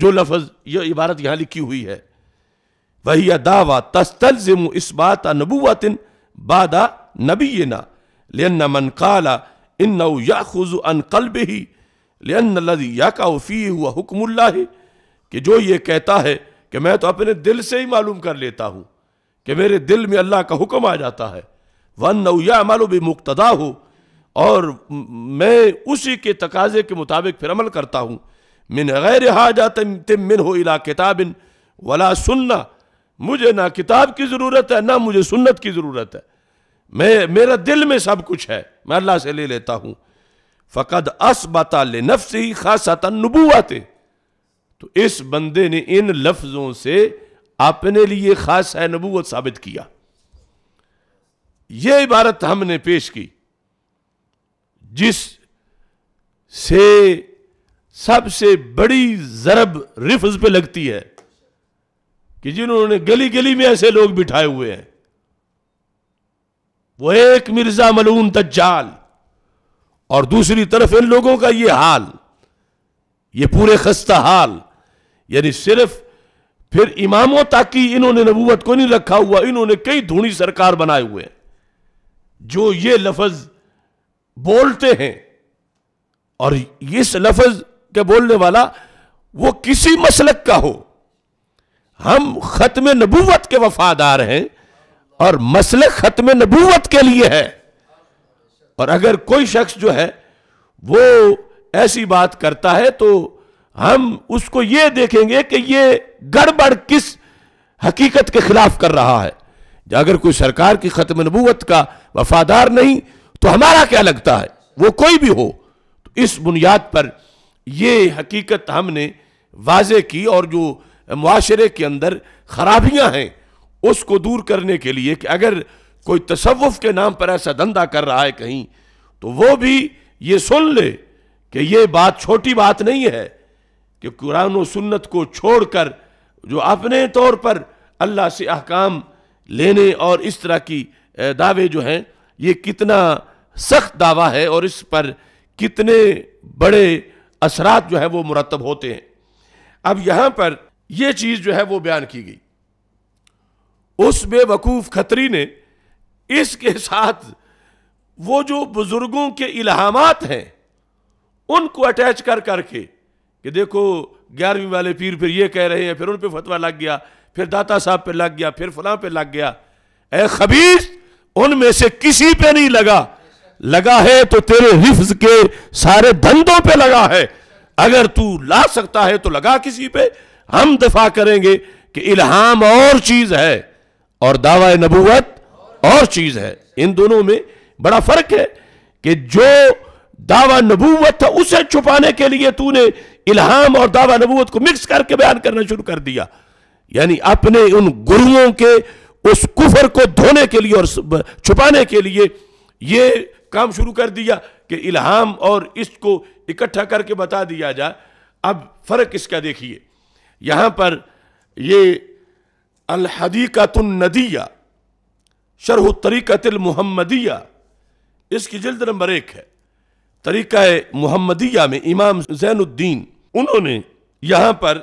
जो लफज ये इबारत यहां लिखी हुई है वही दावा तस्तल इस बात नबूतिन बादा नबीना लेन मन काला इन या खुजु अन कल्ब ही लियन लदी या का उफ़ी हुआ हुक्मुल्ला कि जो ये कहता है कि मैं तो अपने दिल से ही मालूम कर लेता हूँ कि मेरे दिल में अल्लाह का हुक्म आ जाता है वन या मालूम मुक्तदा हो और मैं उसी के तकाजे के मुताबिक फिर अमल करता हूँ मिन गैर हाजा तम मिन हो इला किताबिन वला सुनना मुझे ना किताब की ज़रूरत है ना मुझे सुन्नत की ज़रूरत है मैं मेरा दिल में सब कुछ है मैं अल्लाह से ले लेता हूं फ़कद अस ले नफ्स ही खासता नबूत तो इस बंदे ने इन लफ्ज़ों से अपने लिए खास है नबूत साबित किया ये इबारत हमने पेश की जिस से सबसे बड़ी ज़रब रिफ्ज पे लगती है कि जिन्होंने गली गली में ऐसे लोग बिठाए हुए हैं वो एक मिर्जा मलून दज्जाल और दूसरी तरफ इन लोगों का ये हाल ये पूरे खस्ता हाल यानी सिर्फ फिर इमामों तक इन्होंने नबूवत को नहीं रखा हुआ इन्होंने कई धूनी सरकार बनाए हुए हैं जो ये लफज बोलते हैं और इस लफज के बोलने वाला वो किसी मसलक का हो हम खत्म नबूवत के वफादार हैं और मसले खत्म नबूवत के लिए है और अगर कोई शख्स जो है वो ऐसी बात करता है तो हम उसको ये देखेंगे कि ये गड़बड़ किस हकीकत के खिलाफ कर रहा है अगर कोई सरकार की खत्म नबूवत का वफादार नहीं तो हमारा क्या लगता है वो कोई भी हो तो इस बुनियाद पर यह हकीकत हमने वाजे की और जो माशरे के अंदर खराबियां हैं उसको दूर करने के लिए कि अगर कोई तसवुफ़ के नाम पर ऐसा धंधा कर रहा है कहीं तो वो भी ये सुन ले कि ये बात छोटी बात नहीं है कि कुरान और सुन्नत को छोड़कर जो अपने तौर पर अल्लाह से अहकाम लेने और इस तरह की दावे जो हैं ये कितना सख्त दावा है और इस पर कितने बड़े असरात जो है वो मुरतब होते हैं अब यहाँ पर ये चीज जो है वो बयान की गई उस बेवकूफ खतरी ने इसके साथ वो जो बुजुर्गों के इलाहामात हैं उनको अटैच कर करके कि देखो ग्यारहवीं वाले पीर फिर ये कह रहे हैं फिर उन पर फतवा लग गया फिर दाता साहब पे लग गया फिर फलां पे लग गया ए खबीज उनमें से किसी पे नहीं लगा लगा है तो तेरे हिफ्ज के सारे धंधों पे लगा है अगर तू ला सकता है तो लगा किसी पे हम दफा करेंगे कि इल्हाम और चीज है और दावा नबूवत और चीज है इन दोनों में बड़ा फर्क है कि जो दावा नबूवत था उसे छुपाने के लिए तूने इल्हाम और दावा नबूवत को मिक्स करके बयान करना शुरू कर दिया यानी अपने उन गुरुओं के उस कुफर को धोने के लिए और छुपाने के लिए ये काम शुरू कर दिया कि इल्हाम और इसको इकट्ठा करके बता दिया जाए अब फर्क इसका देखिए यहां पर ये नदिया शरह मुहमदिया इसकी जल्द नंबर एक है तरीका मोहम्मदिया में इमाम जैनुद्दीन उन्होंने यहां पर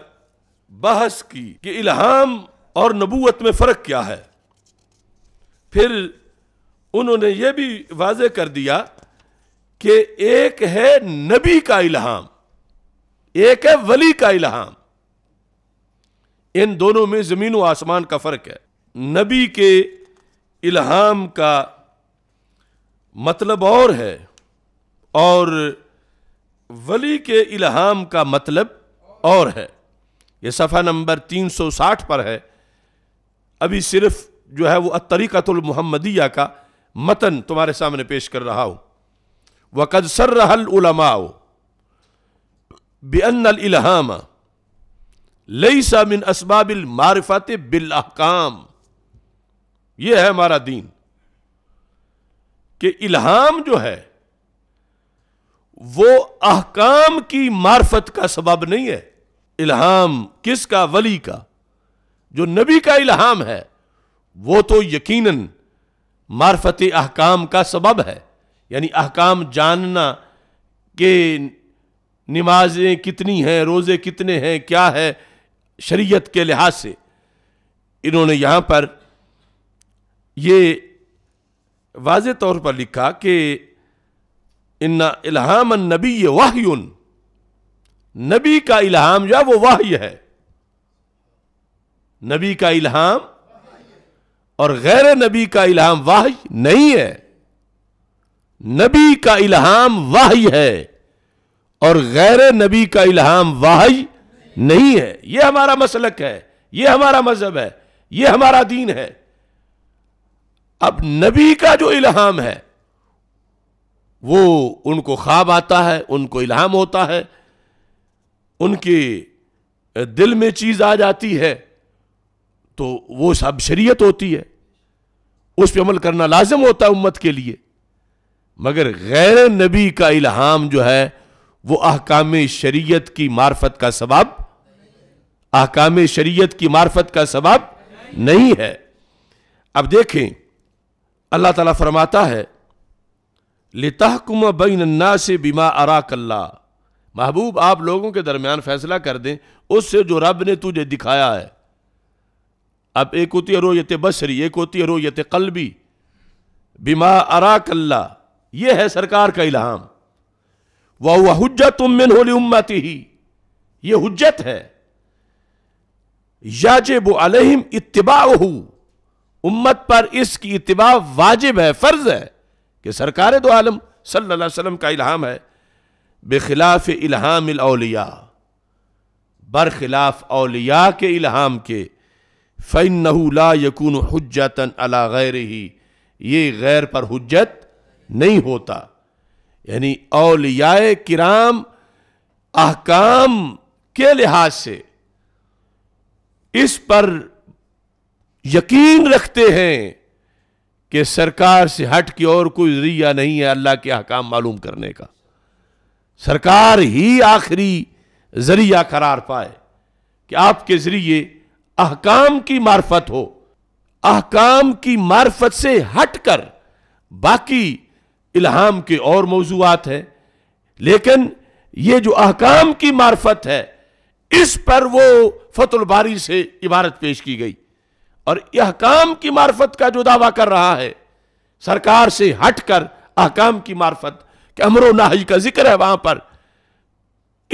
बहस की कि इल्हाम और नबूत में फ़र्क क्या है फिर उन्होंने यह भी वाज कर दिया कि एक है नबी का इल्हाम एक है वली का इल्हाम इन दोनों में ज़मीन व आसमान का फ़र्क है नबी के इल्हाम का मतलब और है और वली के इल्हाम का मतलब और है ये सफ़ा नंबर 360 पर है अभी सिर्फ जो है वो मुहम्मदिया का मतन तुम्हारे सामने पेश कर रहा हूँ वक़द सर उलमाओ बेअन इल्हामा लई मिन इसबाबिल मारिफत बिल अहकाम यह है हमारा दीन कि इल्हाम जो है वो अहकाम की मार्फत का सबब नहीं है इल्हाम किसका वली का जो नबी का इल्हाम है वो तो यकीनन मार्फत अहकाम का सबब है यानी अहकाम जानना के नमाजें कितनी हैं रोज़े कितने हैं क्या है शरीयत के लिहाज से इन्होंने यहाँ पर ये वाज तौर पर लिखा कि इन्ना इलाहाम नबी वाह नबी का इलाहाम जो है वो वाह्य है नबी का इलाहाम और गैर नबी का इलाहाम वाह्य नहीं है नबी का इलाहाम वाह्य है और गैर नबी का इलाहाम वाह्य नहीं है ये हमारा मसलक है ये हमारा मजहब है ये हमारा दीन है अब नबी का जो इल्हाम है वो उनको ख्वाब आता है उनको इल्हाम होता है उनके दिल में चीज़ आ जाती है तो वो सब शरीयत होती है उस पर अमल करना लाजम होता है उम्मत के लिए मगर गैर नबी का इल्हाम जो है वो अहकाम शरीयत की मार्फत का सवाब आकाम शरीयत की मार्फत का सबाब नहीं है अब देखें अल्लाह ताला फरमाता है लिताहकुम बैनन्ना से बीमा अराकल्ला महबूब आप लोगों के दरमियान फैसला कर दें उससे जो रब ने तुझे दिखाया है अब एक होती है रोयत बसरी एक होती है रोयत कलबी अरा अराकल्ला ये है सरकार का इल्हाम वाह हुज्जत तुम मिन होली उम्मती ही ये हुज्जत है याजिब अलहिम इतबा उम्मत पर इसकी इतबा वाजिब है फ़र्ज है कि सरकार दो आलम सल्लल्लाहु अलैहि वसल्लम का इल्हाम है बेखिलाफ इल्हाम अलिया बरखिलाफ अलिया के इल्हाम के फ़ैन नहूला यकून हजतन अला गैर ही ये गैर पर हजत नहीं होता यानी अलिया किराम अहकाम के लिहाज से इस पर यकीन रखते हैं कि सरकार से हट के और कोई जरिया नहीं है अल्लाह के अहकाम मालूम करने का सरकार ही आखिरी जरिया करार पाए कि आपके जरिए अहकाम की मार्फत हो अहकाम की मार्फत से हट कर बाकी इल्हाम के और मौजूद हैं लेकिन ये जो अहकाम की मार्फत है इस पर वो फतुल बारी से इबारत पेश की गई और यह काम की मार्फत का जो दावा कर रहा है सरकार से हटकर अहकाम की मार्फत के अमरो नाही का जिक्र है वहां पर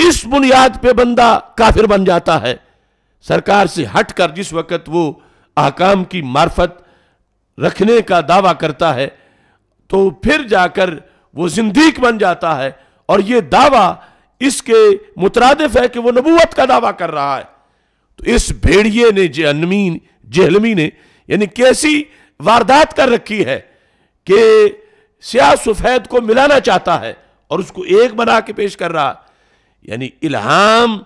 इस बुनियाद पे बंदा काफिर बन जाता है सरकार से हटकर जिस वक्त वो अहकाम की मार्फत रखने का दावा करता है तो फिर जाकर वो जिंदीक बन जाता है और ये दावा इसके मुतरदफ है कि वह नबूत का दावा कर रहा है तो इस भेड़िए ने जहनमी जहलमी ने यानी कैसी वारदात कर रखी है कि सिया सफेद को मिलाना चाहता है और उसको एक बना के पेश कर रहा यानी इल्हाम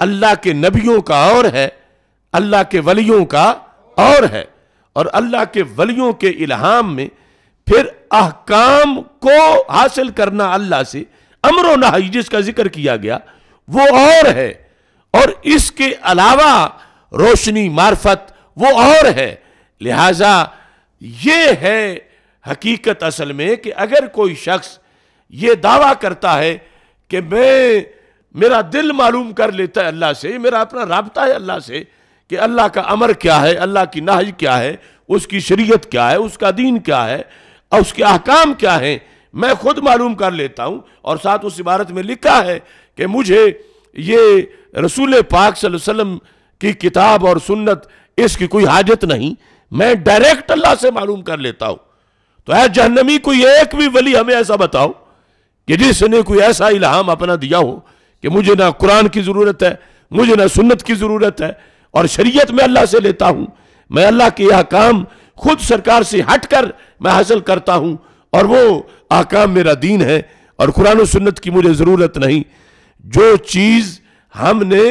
अल्लाह के नबियों का और है अल्लाह के वलियों का और है और अल्लाह के वलियों के इल्हाम में फिर अहकाम को हासिल करना अल्लाह से अमरो नहाई जिसका जिक्र किया गया वो और है और इसके अलावा रोशनी मार्फत वो और है लिहाजा ये है हकीकत असल में कि अगर कोई शख्स ये दावा करता है कि मैं मेरा दिल मालूम कर लेता है अल्लाह से मेरा अपना रबता है अल्लाह से कि अल्लाह का अमर क्या है अल्लाह की नाहज क्या है उसकी शरीयत क्या है उसका दीन क्या है और उसके अहकाम क्या हैं मैं खुद मालूम कर लेता हूँ और साथ उस इबारत में लिखा है कि मुझे ये रसूल पाक सल्लम की किताब और सुन्नत इसकी कोई हाजत नहीं मैं डायरेक्ट अल्लाह से मालूम कर लेता हूँ तो ऐ जहनमी कोई एक भी वली हमें ऐसा बताओ कि जिसने कोई ऐसा इल्हाम अपना दिया हो कि मुझे ना कुरान की ज़रूरत है मुझे ना सुन्नत की ज़रूरत है और शरीयत में अल्लाह से लेता हूँ मैं अल्लाह के यह काम खुद सरकार से हट कर मैं हासिल करता हूँ और वो आकाम मेरा दीन है और कुरान सुन्नत की मुझे ज़रूरत नहीं जो चीज़ हमने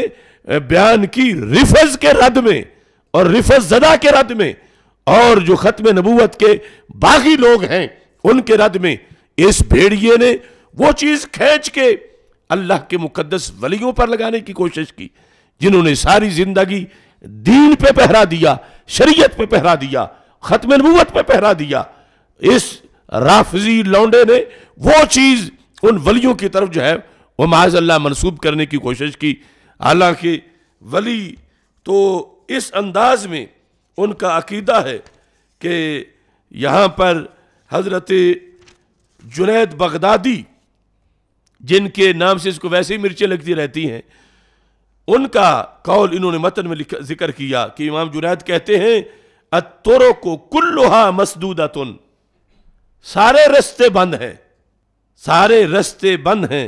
बयान की रिफज के रद में और रिफज जदा के रद में और जो ख़त्म नबूवत के बागी लोग हैं उनके रद में इस भेड़िए ने वो चीज़ खींच के अल्लाह के मुकदस वलियों पर लगाने की कोशिश की जिन्होंने सारी ज़िंदगी दीन पे पहरा दिया शरीयत पे पहरा दिया ख़त्म नबूत पे पहरा दिया इस राफजी लौंडे ने वो चीज़ उन वलियों की तरफ जो है वह माजल्ला मनसूब करने की कोशिश की हालांकि वली तो इस अंदाज में उनका अकीदा है कि यहाँ पर हज़रत जुनेद बगदादी जिनके नाम से इसको वैसे ही मिर्चें लगती रहती हैं उनका कौल इन्होंने मतन में जिक्र किया कि इमाम जुनेद कहते हैं अतोरों को कुल्लुहा मसदूदा तुन सारे रस्ते बंद हैं सारे रस्ते बंद हैं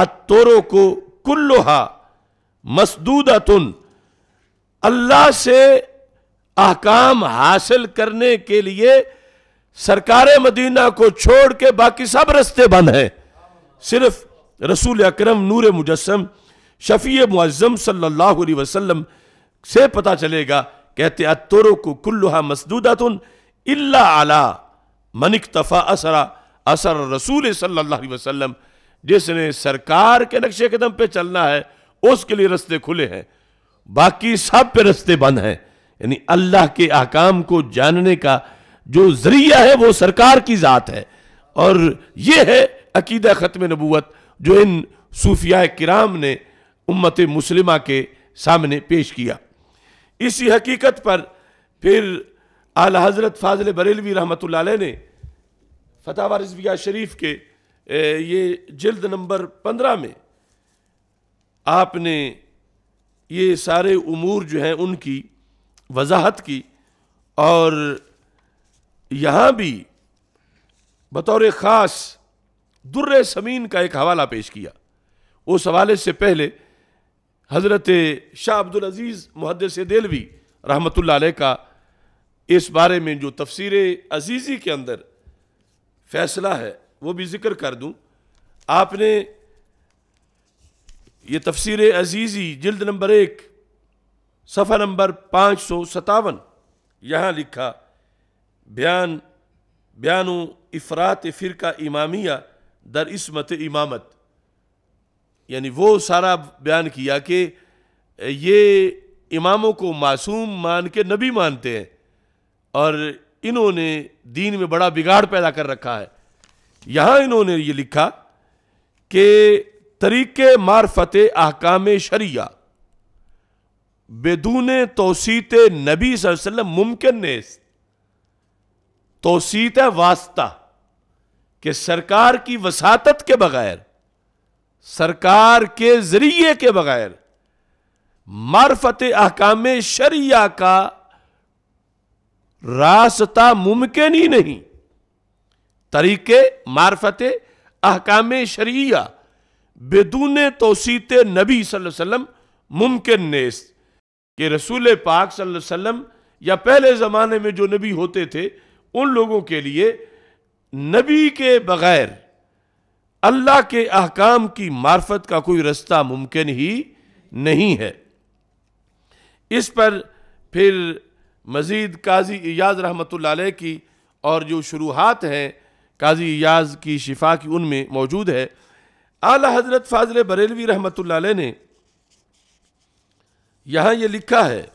अतोरो को कुल्लोहा अतुन अल्लाह से अहकाम हासिल करने के लिए सरकार मदीना को छोड़ के बाकी सब रस्ते बंद हैं सिर्फ रसूल अकरम नूर मुजस्म शफी मुआज़म सल्लल्लाहु अलैहि वसल्लम से पता चलेगा कहते अतोरों को कुल्लुहा मसदूदातुन इल्ला आला मनिक तफ़ा असरा असर रसूल सल्लल्लाहु अलैहि वसल्लम जिसने सरकार के नक्शे कदम पे चलना है उसके लिए रस्ते खुले हैं बाकी सब पे रस्ते बंद हैं यानी अल्लाह के आकाम को जानने का जो जरिया है वो सरकार की ज़ात है और ये है अकीदा ख़त्म नबूत जो इन सूफिया कराम ने उम्मत मुसलिमा के सामने पेश किया इसी हकीकत पर फिर आला हज़रत फाजल बरेलवी रहमत ने फतावर रिजविया शरीफ के ये जल्द नंबर पंद्रह में आपने ये सारे उमूर जो हैं उनकी वजाहत की और यहाँ भी बतौर ख़ास दुर्र समीन का एक हवाला पेश किया उस हवाले से पहले हज़रत शाह अब्दुल अज़ीज़ मुहदस दिलवी रहमत का इस बारे में जो तफसर अजीज़ी के अंदर फैसला है वो भी ज़िक्र कर दूँ आपने ये तफसर अजीज़ी जल्द नंबर एक सफ़ा नंबर पाँच सौ सतावन यहाँ लिखा बयान बयान अफरात फ़िरका इमामिया दर इसमत इमामत यानी वो सारा बयान किया कि ये इमामों को मासूम मान के नबी मानते हैं और इन्होंने दीन में बड़ा बिगाड़ पैदा कर रखा है यहां इन्होंने ये लिखा कि तरीके मार्फत अहकाम शरिया बेदून तोसीत नबी वसल्लम मुमकिन ने तोसीत वास्ता कि सरकार की वसातत के बगैर सरकार के ज़रिए के बगैर मार्फत अहकाम शरिया का रास्ता मुमकिन ही नहीं तरीके मार्फत अहकाम शरिया बेदून तोसीत नबी वसल्लम मुमकिन नेस कि रसूल पाक वसल्लम या पहले ज़माने में जो नबी होते थे उन लोगों के लिए नबी के बग़ैर अल्लाह के अहकाम की मार्फत का कोई रास्ता मुमकिन ही नहीं है इस पर फिर मज़ीद काजी इयाज रहमत की और जो शुरुआत हैं काजी इयाज की शिफा की उनमें मौजूद है आला हजरत फाजल बरेलवी रहमत ने यहाँ ये लिखा है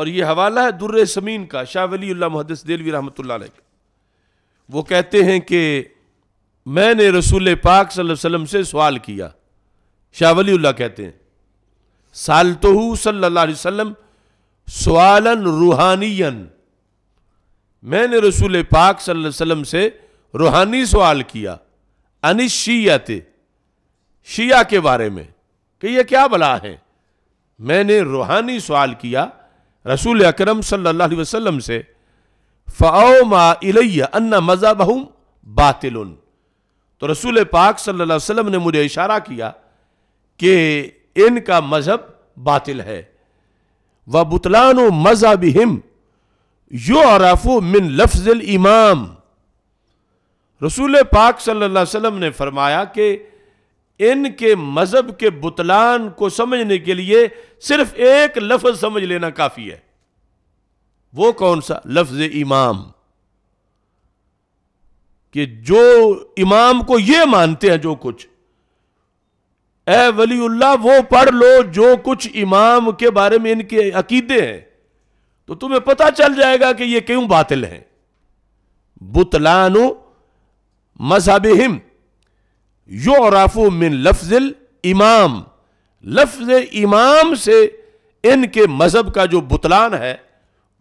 और ये हवाला है दुर्र समीन का शाह वली महदस देलवी रहमत वो कहते हैं कि मैंने रसूल पाक वसल्लम से सवाल किया शाह वली कहते हैं साल तो हूँ सल्ला वसम सवालन रूहानियन मैंने रसूल पाक वसल्लम से रूहानी सवाल किया अनिशियत शिया के बारे में कि यह क्या भला है मैंने रूहानी सवाल किया रसूल अकरम सल्लल्लाहु अलैहि वसल्लम से फ़ाओ मा इलैया अन्ना बहूम बातिल तो रसूल पाक सल्लल्लाहु अलैहि वसल्लम ने मुझे इशारा किया कि इनका मज़हब बातिल है व बुतलान हिम यो अराफो मिन लफ्ज़ इमाम रसूल पाक सल्ला अलैहि ने फरमाया कि इनके मज़हब के बुतलान को समझने के लिए सिर्फ एक लफ्ज़ समझ लेना काफ़ी है वो कौन सा लफ्ज़ इमाम कि जो इमाम को ये मानते हैं जो कुछ ए वलीउल्ला वो पढ़ लो जो कुछ इमाम के बारे में इनके अकीदे हैं तो तुम्हें पता चल जाएगा कि ये क्यों बातिल हैं बुतलानु मजहबिम योराफू मिन लफ्जिल इमाम लफ्ज इमाम से इनके मजहब का जो बुतलान है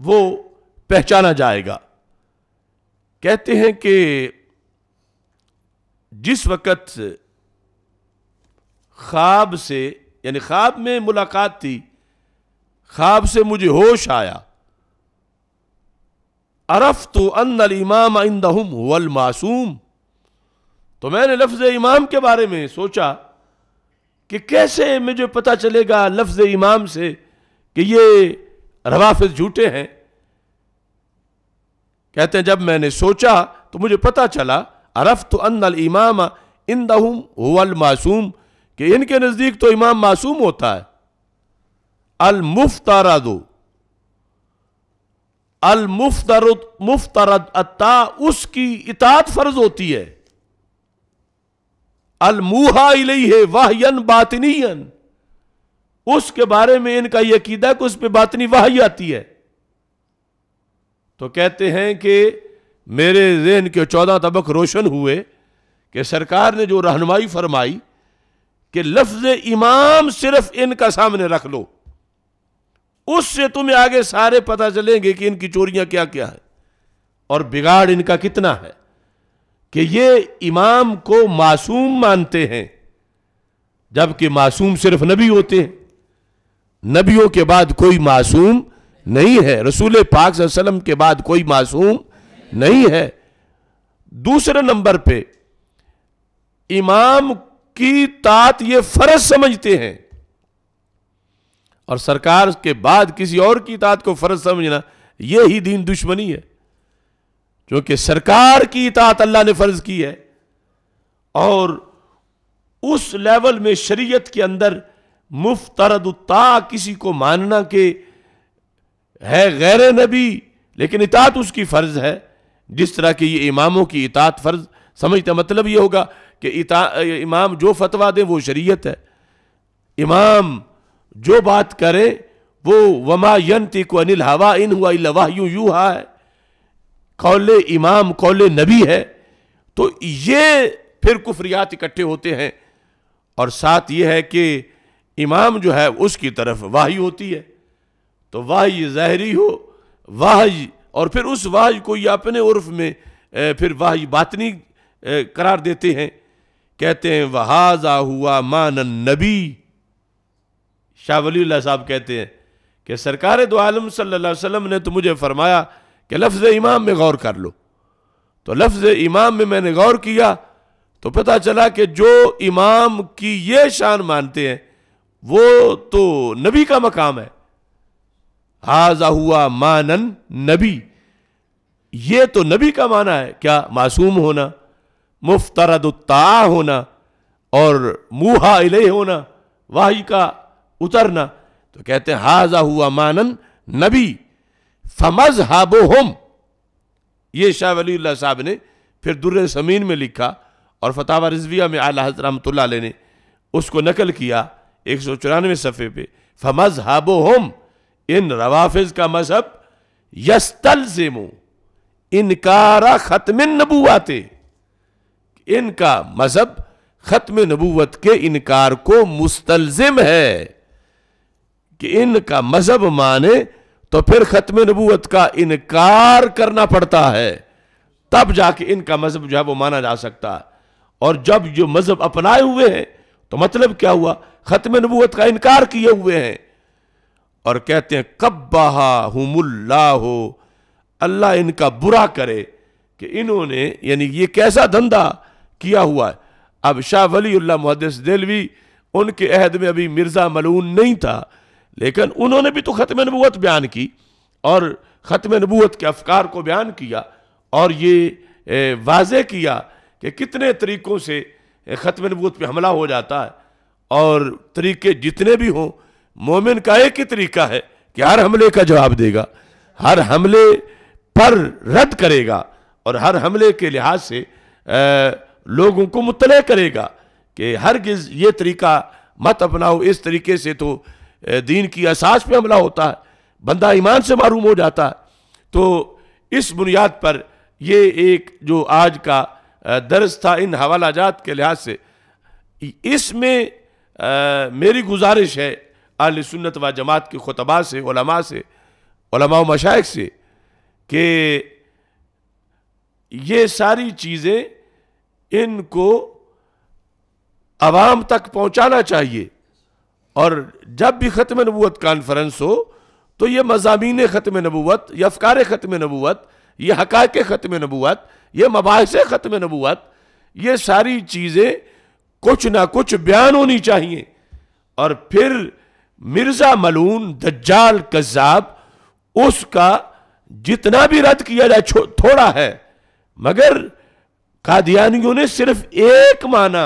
वो पहचाना जाएगा कहते हैं कि जिस वक्त ख्वाब से यानी ख्वाब में मुलाकात थी ख्वाब से मुझे होश आया अरफ तो अनल इमाम इंदहम वल मासूम तो मैंने लफ्ज़ इमाम के बारे में सोचा कि कैसे मुझे पता चलेगा लफ्ज़ इमाम से कि ये रवाफिज झूठे हैं कहते हैं जब मैंने सोचा तो मुझे पता चला अरफ तो अल इमाम इंदहम वल मासूम कि इनके नज़दीक तो इमाम मासूम होता है अल दो अल अलमुफ्तारद मुफ्तारद अता उसकी इतात फर्ज होती है अलमूहा इलई है वाहयन बातनीयन उसके बारे में इनका यह अकीदा कि उस पर बातनी वाह ही आती है तो कहते हैं कि मेरे जहन के चौदह तबक रोशन हुए कि सरकार ने जो रहनुमाई फरमाई कि लफ्ज इमाम सिर्फ इनका सामने रख लो उससे तुम्हें आगे सारे पता चलेंगे कि इनकी चोरियां क्या क्या है और बिगाड़ इनका कितना है कि ये इमाम को मासूम मानते हैं जबकि मासूम सिर्फ नबी होते हैं नबियों के बाद कोई मासूम नहीं है रसूल पाक वसल्लम के बाद कोई मासूम नहीं है दूसरे नंबर पे इमाम की तात ये फर्ज समझते हैं और सरकार के बाद किसी और की तात को फर्ज समझना ये ही दीन दुश्मनी है क्योंकि सरकार की इतात अल्लाह ने फर्ज की है और उस लेवल में शरीयत के अंदर मुफ्तरदता किसी को मानना के है गैर नबी लेकिन इतात उसकी फर्ज है जिस तरह की ये इमामों की इतात फर्ज समझते मतलब ये होगा कि इमाम जो फतवा दें वो शरीयत है इमाम जो बात करे वो वमा यंती को अनिल हवा इन हुआ वाह यू यू हा है कौल इमाम कौल नबी है तो ये फिर कुफरियात इकट्ठे होते हैं और साथ ये है कि इमाम जो है उसकी तरफ वाही होती है तो वाही जहरी हो वाही और फिर उस वाही को ये अपने उर्फ में फिर वाही बातनी करार देते हैं कहते हैं वहाजा हुआ मान नबी शाह वली साहब कहते हैं कि सरकार दो आलम सल्ला वसलम ने तो मुझे फरमाया कि लफ्ज़ इमाम में गौर कर लो तो लफ्ज़ इमाम में मैंने गौर किया तो पता चला कि जो इमाम की ये शान मानते हैं वो तो नबी का मकाम है हाजा हुआ मानन नबी ये तो नबी का माना है क्या मासूम होना मुफ्तरदुत्ता होना और मुहा इले होना वाही का उतरना तो कहते हैं हाजा हुआ मानन नबी फमज हाबो हम ये शाह वली साहब ने फिर दुर्र समीन में लिखा और फतावा रिजविया में आला हजरत रहमतुल्लाह ने उसको नकल किया एक सौ चौरानवे सफ़े पे फमज हाबो हम इन रवाफिज का मजहब यस्तल से मुँह इनकारा ख़त्म आते इनका मजहब ख़त्म नबूवत के इनकार को मुस्तलजिम है कि इनका मजहब माने तो फिर ख़त्म नबूवत का इनकार करना पड़ता है तब जाके इनका मजहब जो है वो माना जा सकता है और जब जो मजहब अपनाए हुए हैं तो मतलब क्या हुआ ख़त्म नबूत का इनकार किए हुए हैं और कहते हैं कब्बाहा हमुल्ला हो अल्लाह इनका बुरा करे कि इन्होंने यानी ये कैसा धंधा किया हुआ है अब शाह वलील्ला मुहदस दिलवी उनके अहद में अभी मिर्ज़ा मलून नहीं था लेकिन उन्होंने भी तो ख़त्म नबूत बयान की और ख़त्म नबूत के अफकार को बयान किया और ये वाज किया कि कितने तरीक़ों से ख़त्म नबूत पर हमला हो जाता है और तरीके जितने भी हों मोमिन का एक ही तरीका है कि हर हमले का जवाब देगा हर हमले पर रद्द करेगा और हर हमले के लिहाज से आ, लोगों को मुतल करेगा कि हर गिज़ ये तरीका मत अपनाओ इस तरीके से तो दीन की असास पे हमला होता है बंदा ईमान से मरूम हो जाता है तो इस बुनियाद पर ये एक जो आज का दर्ज था इन हवाला जात के लिहाज से इसमें मेरी गुजारिश है अल सुन्नत व जमात के खुतबा से ओलमा से ओलमा मशाइ से कि ये सारी चीज़ें इनको आवाम तक पहुंचाना चाहिए और जब भी ख़त्म नबूत कॉन्फ्रेंस हो तो ये मजामी ख़त्म नबूत यफ़कार अफकार ख़त्म नबूत ये हक़ ख़त्म नबूत ये मबास ख़त्म नबूत ये सारी चीज़ें कुछ ना कुछ बयान होनी चाहिए और फिर मिर्ज़ा मलून दज्जाल कज़ाब उसका जितना भी रद्द किया जाए थोड़ा है मगर कादियानियों ने सिर्फ एक माना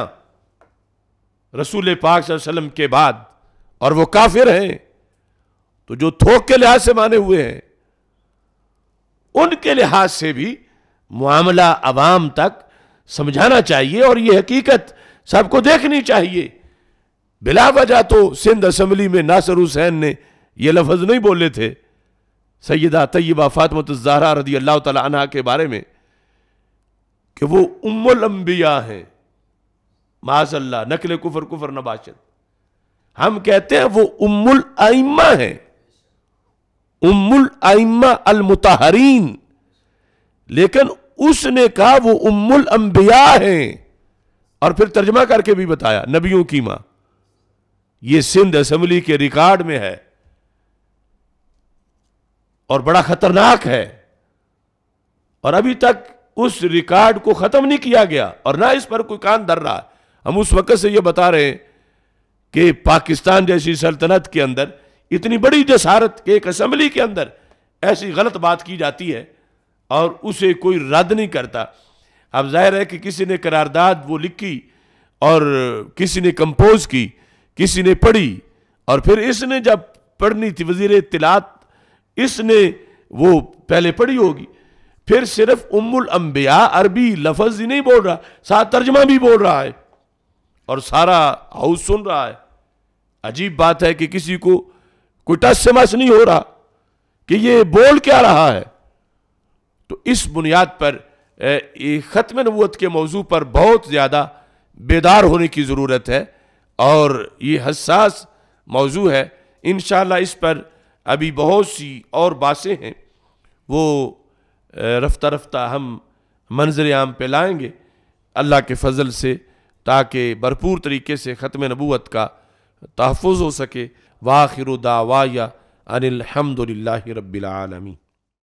रसूल पाक वसल्लम के बाद और वो काफिर हैं तो जो थोक के लिहाज से माने हुए हैं उनके लिहाज से भी मामला आवाम तक समझाना चाहिए और ये हकीकत सबको देखनी चाहिए बिला वजह तो सिंध असम्बली में नासर हुसैन ने ये लफज नहीं बोले थे सैदा तय्यबा फातमत जहरा रदी अल्लाह तला के बारे में कि वो उम्मुल अंबिया हैं माजल्ला नकल कुफर कुफर नबाशत हम कहते हैं वो उम्मुल आइमा है उम्मुल आइमा मुताहरीन लेकिन उसने कहा वो उम्मुल अंबिया हैं और फिर तर्जमा करके भी बताया नबियों की मां ये सिंध असेंबली के रिकॉर्ड में है और बड़ा खतरनाक है और अभी तक उस रिकॉर्ड को ख़त्म नहीं किया गया और ना इस पर कोई कान धर रहा हम उस वक्त से यह बता रहे हैं कि पाकिस्तान जैसी सल्तनत के अंदर इतनी बड़ी जसारत के एक असम्बली के अंदर ऐसी गलत बात की जाती है और उसे कोई रद्द नहीं करता अब जाहिर है कि किसी ने करारदाद वो लिखी और किसी ने कंपोज की किसी ने पढ़ी और फिर इसने जब पढ़नी थी वजीर इतलात इसने वो पहले पढ़ी होगी फिर सिर्फ उमुल अंबिया अरबी लफज ही नहीं बोल रहा साथ तर्जमा भी बोल रहा है और सारा हाउस सुन रहा है अजीब बात है कि किसी को कोई टस से मस नहीं हो रहा कि ये बोल क्या रहा है तो इस बुनियाद पर ख़त्म नबूत के मौजू पर बहुत ज़्यादा बेदार होने की ज़रूरत है और ये हसास मौजू है इन इस पर अभी बहुत सी और बातें हैं वो रफ्ता रफ्ता हम मंजर आम पे लाएँगे अल्लाह के फजल से ताकि भरपूर तरीके से ख़त्म नबूत का तहफ़ हो सके वाखिर दावाया अनिलहमदिल्ला रबीआलमी